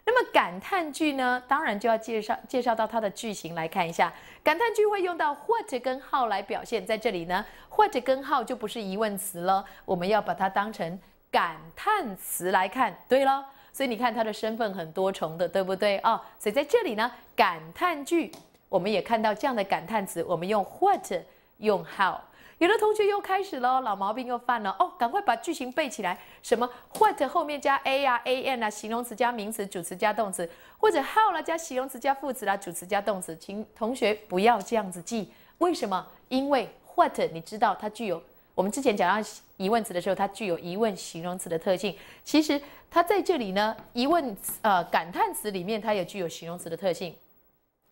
那么感叹句呢，当然就要介绍介绍到它的句型来看一下。感叹句会用到 what 跟 how 来表现，在这里呢，what 跟 how 就不是疑问词了，我们要把它当成感叹词来看。对了。所以你看他的身份很多重的，对不对哦，所以在这里呢，感叹句我们也看到这样的感叹词，我们用 what，用 how。有的同学又开始了，老毛病又犯了哦，赶快把句型背起来。什么 what 后面加 a 啊，an 啊，形容词加名词，主词加动词，或者 how 啦，加形容词加副词啦，主词加动词。请同学不要这样子记，为什么？因为 what 你知道它具有。我们之前讲到疑问词的时候，它具有疑问形容词的特性。其实它在这里呢，疑问呃感叹词里面它也具有形容词的特性。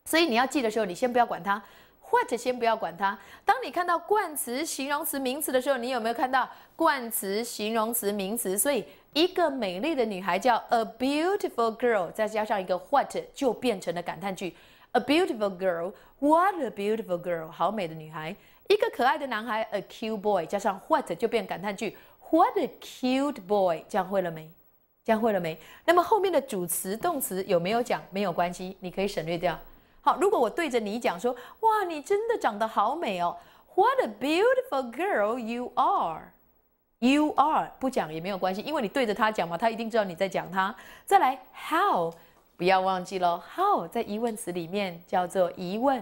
所以你要记的时候，你先不要管它，what 先不要管它。当你看到冠词、形容词、名词的时候，你有没有看到冠词、形容词、名词？所以一个美丽的女孩叫 a beautiful girl，再加上一个 what 就变成了感叹句：a beautiful girl，what a beautiful girl，好美的女孩。一个可爱的男孩，a cute boy，加上 what 就变感叹句，what a cute boy，这样会了没？这样会了没？那么后面的主词、动词有没有讲？没有关系，你可以省略掉。好，如果我对着你讲说，哇，你真的长得好美哦，what a beautiful girl you are，you are 不讲也没有关系，因为你对着他讲嘛，他一定知道你在讲他。再来，how，不要忘记了，how 在疑问词里面叫做疑问。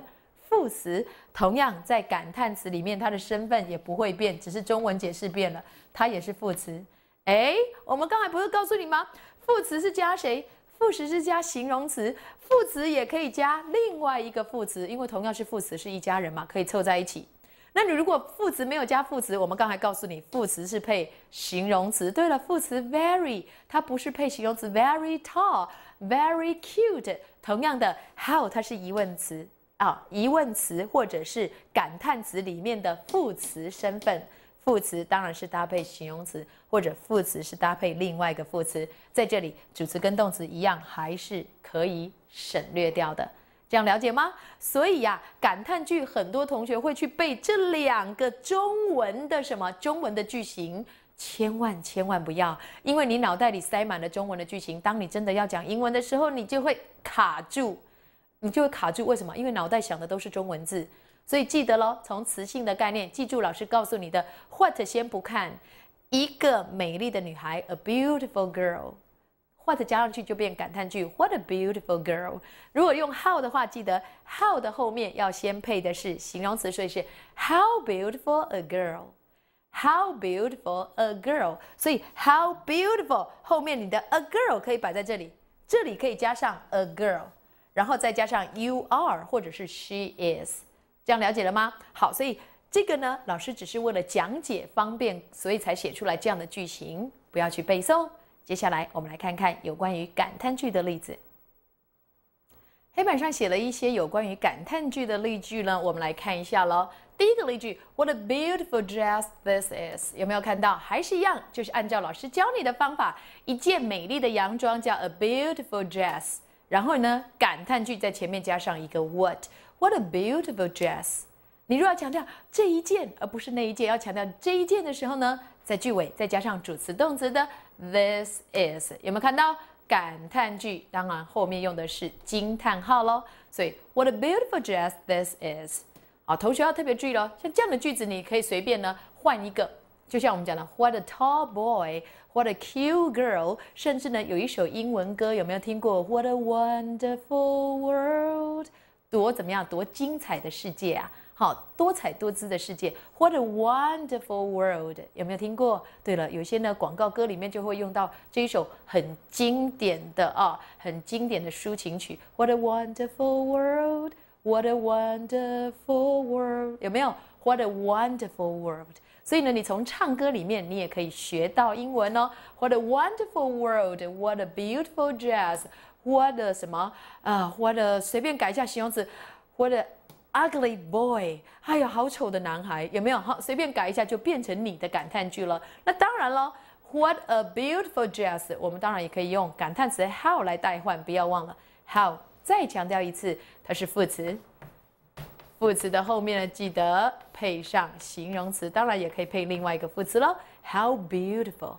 副词同样在感叹词里面，它的身份也不会变，只是中文解释变了，它也是副词。哎，我们刚才不是告诉你吗？副词是加谁？副词是加形容词，副词也可以加另外一个副词，因为同样是副词是一家人嘛，可以凑在一起。那你如果副词没有加副词，我们刚才告诉你，副词是配形容词。对了，副词 very 它不是配形容词 very tall very cute。同样的，how 它是疑问词。啊，疑问词或者是感叹词里面的副词身份，副词当然是搭配形容词，或者副词是搭配另外一个副词。在这里，主词跟动词一样，还是可以省略掉的。这样了解吗？所以呀，感叹句很多同学会去背这两个中文的什么中文的句型，千万千万不要，因为你脑袋里塞满了中文的句型，当你真的要讲英文的时候，你就会卡住。你就会卡住，为什么？因为脑袋想的都是中文字，所以记得喽，从词性的概念记住老师告诉你的。What 先不看，一个美丽的女孩，a beautiful girl。What 加上去就变感叹句，What a beautiful girl。如果用 How 的话，记得 How 的后面要先配的是形容词，所以是 How beautiful a girl。How beautiful a girl，所以 How beautiful 后面你的 a girl 可以摆在这里，这里可以加上 a girl。然后再加上 you are 或者是 she is，这样了解了吗？好，所以这个呢，老师只是为了讲解方便，所以才写出来这样的句型，不要去背诵。接下来我们来看看有关于感叹句的例子。黑板上写了一些有关于感叹句的例句呢，我们来看一下喽。第一个例句：What a beautiful dress this is！有没有看到？还是一样，就是按照老师教你的方法，一件美丽的洋装叫 a beautiful dress。然后呢，感叹句在前面加上一个 what，what a beautiful dress。你若要强调这一件，而不是那一件，要强调这一件的时候呢，在句尾再加上主词动词的 this is。有没有看到感叹句？当然，后面用的是惊叹号喽。所以 what a beautiful dress this is。好，同学要特别注意喽，像这样的句子你可以随便呢换一个，就像我们讲的 what a tall boy。What a cute girl，甚至呢有一首英文歌，有没有听过？What a wonderful world，多怎么样？多精彩的世界啊！好多彩多姿的世界。What a wonderful world，有没有听过？对了，有些呢广告歌里面就会用到这一首很经典的啊，很经典的抒情曲。What a wonderful world，What a wonderful world，有没有？What a wonderful world。所以呢，你从唱歌里面你也可以学到英文哦，What a wonderful world，What a beautiful jazz，What a 什么啊，What a 随便改一下形容词，What a ugly boy，哎呀，好丑的男孩，有没有？好，随便改一下就变成你的感叹句了。那当然了，What a beautiful jazz，我们当然也可以用感叹词 how 来代换，不要忘了 how。再强调一次，它是副词。副词的后面呢，记得配上形容词，当然也可以配另外一个副词喽。How beautiful!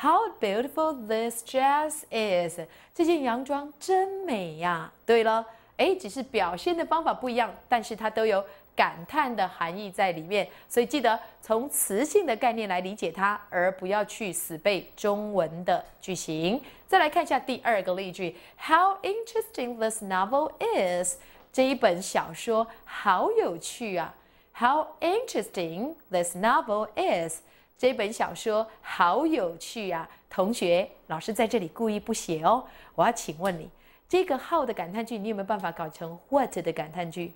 How beautiful this dress is! 这件洋装真美呀。对了，哎，只是表现的方法不一样，但是它都有感叹的含义在里面。所以记得从词性的概念来理解它，而不要去死背中文的句型。再来看一下第二个例句：How interesting this novel is! 这一本小说好有趣啊！How interesting this novel is！这本小说好有趣啊！同学，老师在这里故意不写哦。我要请问你，这个 how 的感叹句，你有没有办法搞成 what 的感叹句？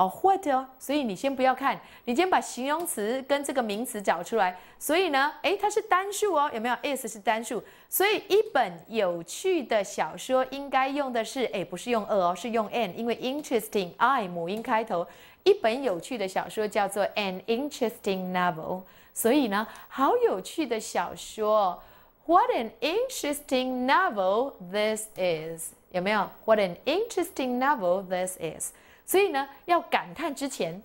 哦，what 哦，所以你先不要看，你先把形容词跟这个名词找出来。所以呢，诶，它是单数哦，有没有？is 是单数，所以一本有趣的小说应该用的是，诶，不是用 a 哦，是用 an，因为 interesting i 母音开头。一本有趣的小说叫做 an interesting novel，所以呢，好有趣的小说，What an interesting novel this is，有没有？What an interesting novel this is。所以呢，要感叹之前，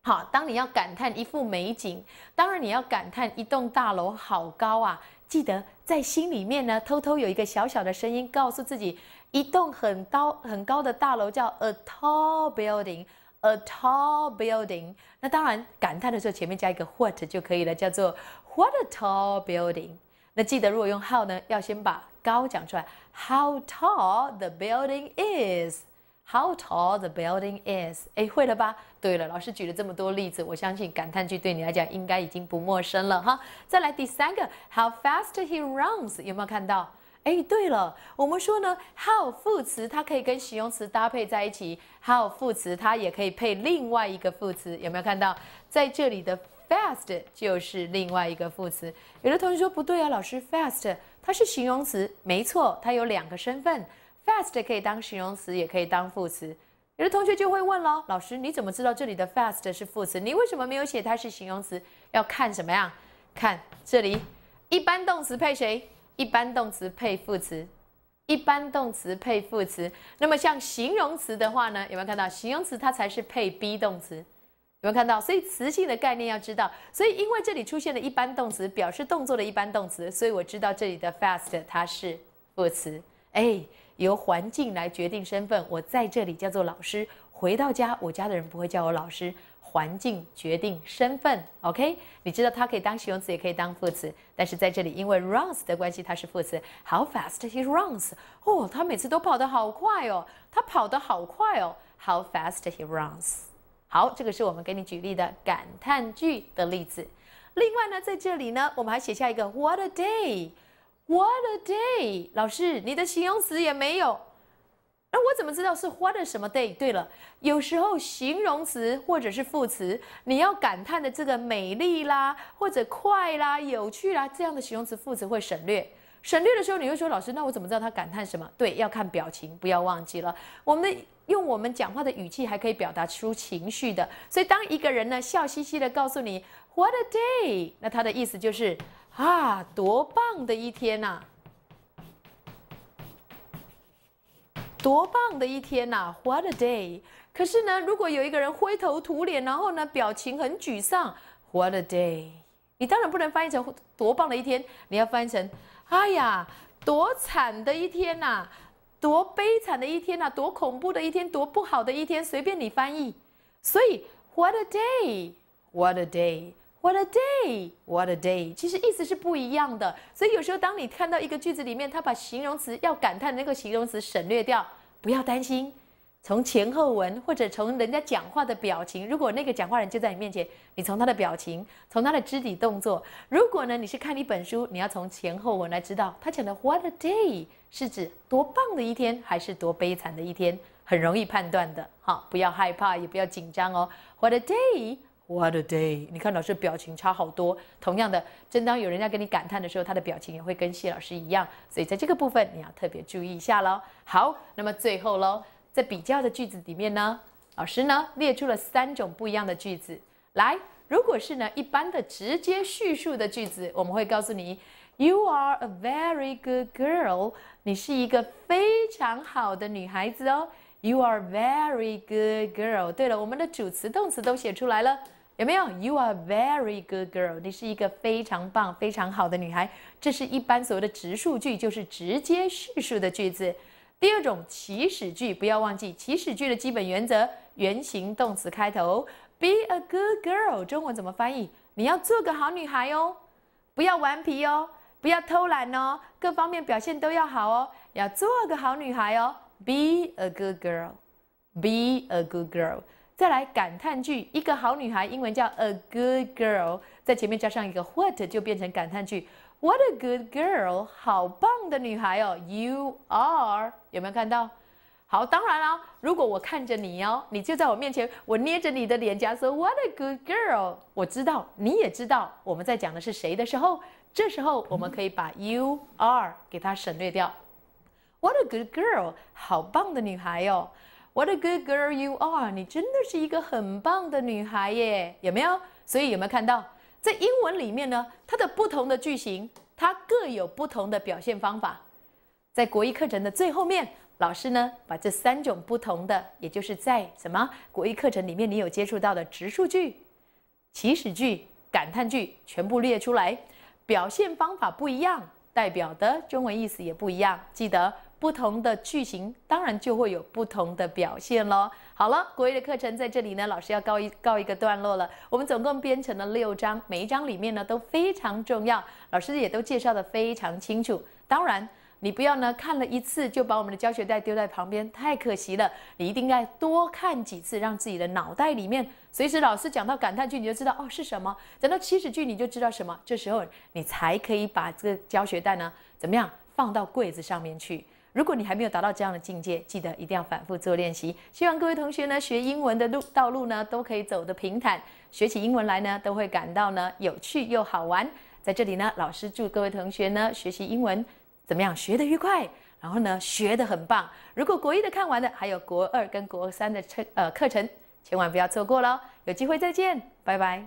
好，当你要感叹一幅美景，当然你要感叹一栋大楼好高啊！记得在心里面呢，偷偷有一个小小的声音告诉自己，一栋很高很高的大楼叫 a tall building，a tall building。那当然感叹的时候，前面加一个 what 就可以了，叫做 what a tall building。那记得如果用 how 呢，要先把高讲出来，how tall the building is。How tall the building is？哎，会了吧？对了，老师举了这么多例子，我相信感叹句对你来讲应该已经不陌生了哈。再来第三个，How fast he runs？有没有看到？哎，对了，我们说呢，how 副词它可以跟形容词搭配在一起，how 副词它也可以配另外一个副词，有没有看到？在这里的 fast 就是另外一个副词。有的同学说不对啊，老师，fast 它是形容词？没错，它有两个身份。Fast 可以当形容词，也可以当副词。有的同学就会问了，老师，你怎么知道这里的 fast 是副词？你为什么没有写它是形容词？要看什么呀？看这里，一般动词配谁？一般动词配副词，一般动词配副词。那么像形容词的话呢？有没有看到形容词它才是配 be 动词？有没有看到？所以词性的概念要知道。所以因为这里出现了一般动词，表示动作的一般动词，所以我知道这里的 fast 它是副词。哎。由环境来决定身份，我在这里叫做老师。回到家，我家的人不会叫我老师。环境决定身份，OK？你知道它可以当形容词，也可以当副词。但是在这里，因为 runs 的关系，它是副词。How fast he runs！哦，他每次都跑得好快哦，他跑得好快哦。How fast he runs！好，这个是我们给你举例的感叹句的例子。另外呢，在这里呢，我们还写下一个 What a day！What a day！老师，你的形容词也没有，那我怎么知道是 what 什么 day？对了，有时候形容词或者是副词，你要感叹的这个美丽啦，或者快啦、有趣啦，这样的形容词、副词会省略。省略的时候，你会说：“老师，那我怎么知道他感叹什么？”对，要看表情，不要忘记了。我们的用我们讲话的语气，还可以表达出情绪的。所以，当一个人呢笑嘻嘻的告诉你 “what a day”，那他的意思就是。啊，多棒的一天呐！多棒的一天呐！What a day！可是呢，如果有一个人灰头土脸，然后呢，表情很沮丧，What a day！你当然不能翻译成多棒的一天，你要翻译成，哎呀，多惨的一天呐！多悲惨的一天呐！多恐怖的一天！多不好的一天！随便你翻译。所以，What a day！What a day！What a day! What a day! 其实意思是不一样的，所以有时候当你看到一个句子里面，他把形容词要感叹的那个形容词省略掉，不要担心，从前后文或者从人家讲话的表情，如果那个讲话人就在你面前，你从他的表情，从他的肢体动作，如果呢你是看一本书，你要从前后文来知道他讲的 What a day 是指多棒的一天还是多悲惨的一天，很容易判断的，好，不要害怕，也不要紧张哦。What a day! What a day！你看老师表情差好多。同样的，正当有人要跟你感叹的时候，他的表情也会跟谢老师一样。所以在这个部分，你要特别注意一下喽。好，那么最后喽，在比较的句子里面呢，老师呢列出了三种不一样的句子。来，如果是呢一般的直接叙述的句子，我们会告诉你：You are a very good girl。你是一个非常好的女孩子哦。You are very good girl。对了，我们的主词、动词都写出来了。有没有？You are very good girl。你是一个非常棒、非常好的女孩。这是一般所谓的直述句，就是直接叙述的句子。第二种祈使句，不要忘记祈使句的基本原则：原形动词开头。Be a good girl。中文怎么翻译？你要做个好女孩哦，不要顽皮哦，不要偷懒哦，各方面表现都要好哦，要做个好女孩哦。Be a good girl。Be a good girl。再来感叹句，一个好女孩，英文叫 a good girl，在前面加上一个 what 就变成感叹句，What a good girl！好棒的女孩哦，You are 有没有看到？好，当然啦，如果我看着你哦，你就在我面前，我捏着你的脸颊说 What a good girl！我知道你也知道我们在讲的是谁的时候，这时候我们可以把 You are 给它省略掉，What a good girl！好棒的女孩哟。What a good girl you are！你真的是一个很棒的女孩耶，有没有？所以有没有看到，在英文里面呢，它的不同的句型，它各有不同的表现方法。在国一课程的最后面，老师呢把这三种不同的，也就是在什么国一课程里面你有接触到的直述句、祈使句、感叹句，全部列出来，表现方法不一样，代表的中文意思也不一样，记得。不同的句型当然就会有不同的表现喽。好了，国语的课程在这里呢，老师要告一告一个段落了。我们总共编成了六章，每一章里面呢都非常重要，老师也都介绍的非常清楚。当然，你不要呢看了一次就把我们的教学袋丢在旁边，太可惜了。你一定要多看几次，让自己的脑袋里面，随时老师讲到感叹句，你就知道哦是什么；讲到祈使句，你就知道什么。这时候你才可以把这个教学袋呢，怎么样放到柜子上面去。如果你还没有达到这样的境界，记得一定要反复做练习。希望各位同学呢学英文的路道路呢都可以走得平坦，学起英文来呢都会感到呢有趣又好玩。在这里呢，老师祝各位同学呢学习英文怎么样学得愉快，然后呢学得很棒。如果国一的看完了，还有国二跟国三的课呃课程，千万不要错过喽。有机会再见，拜拜。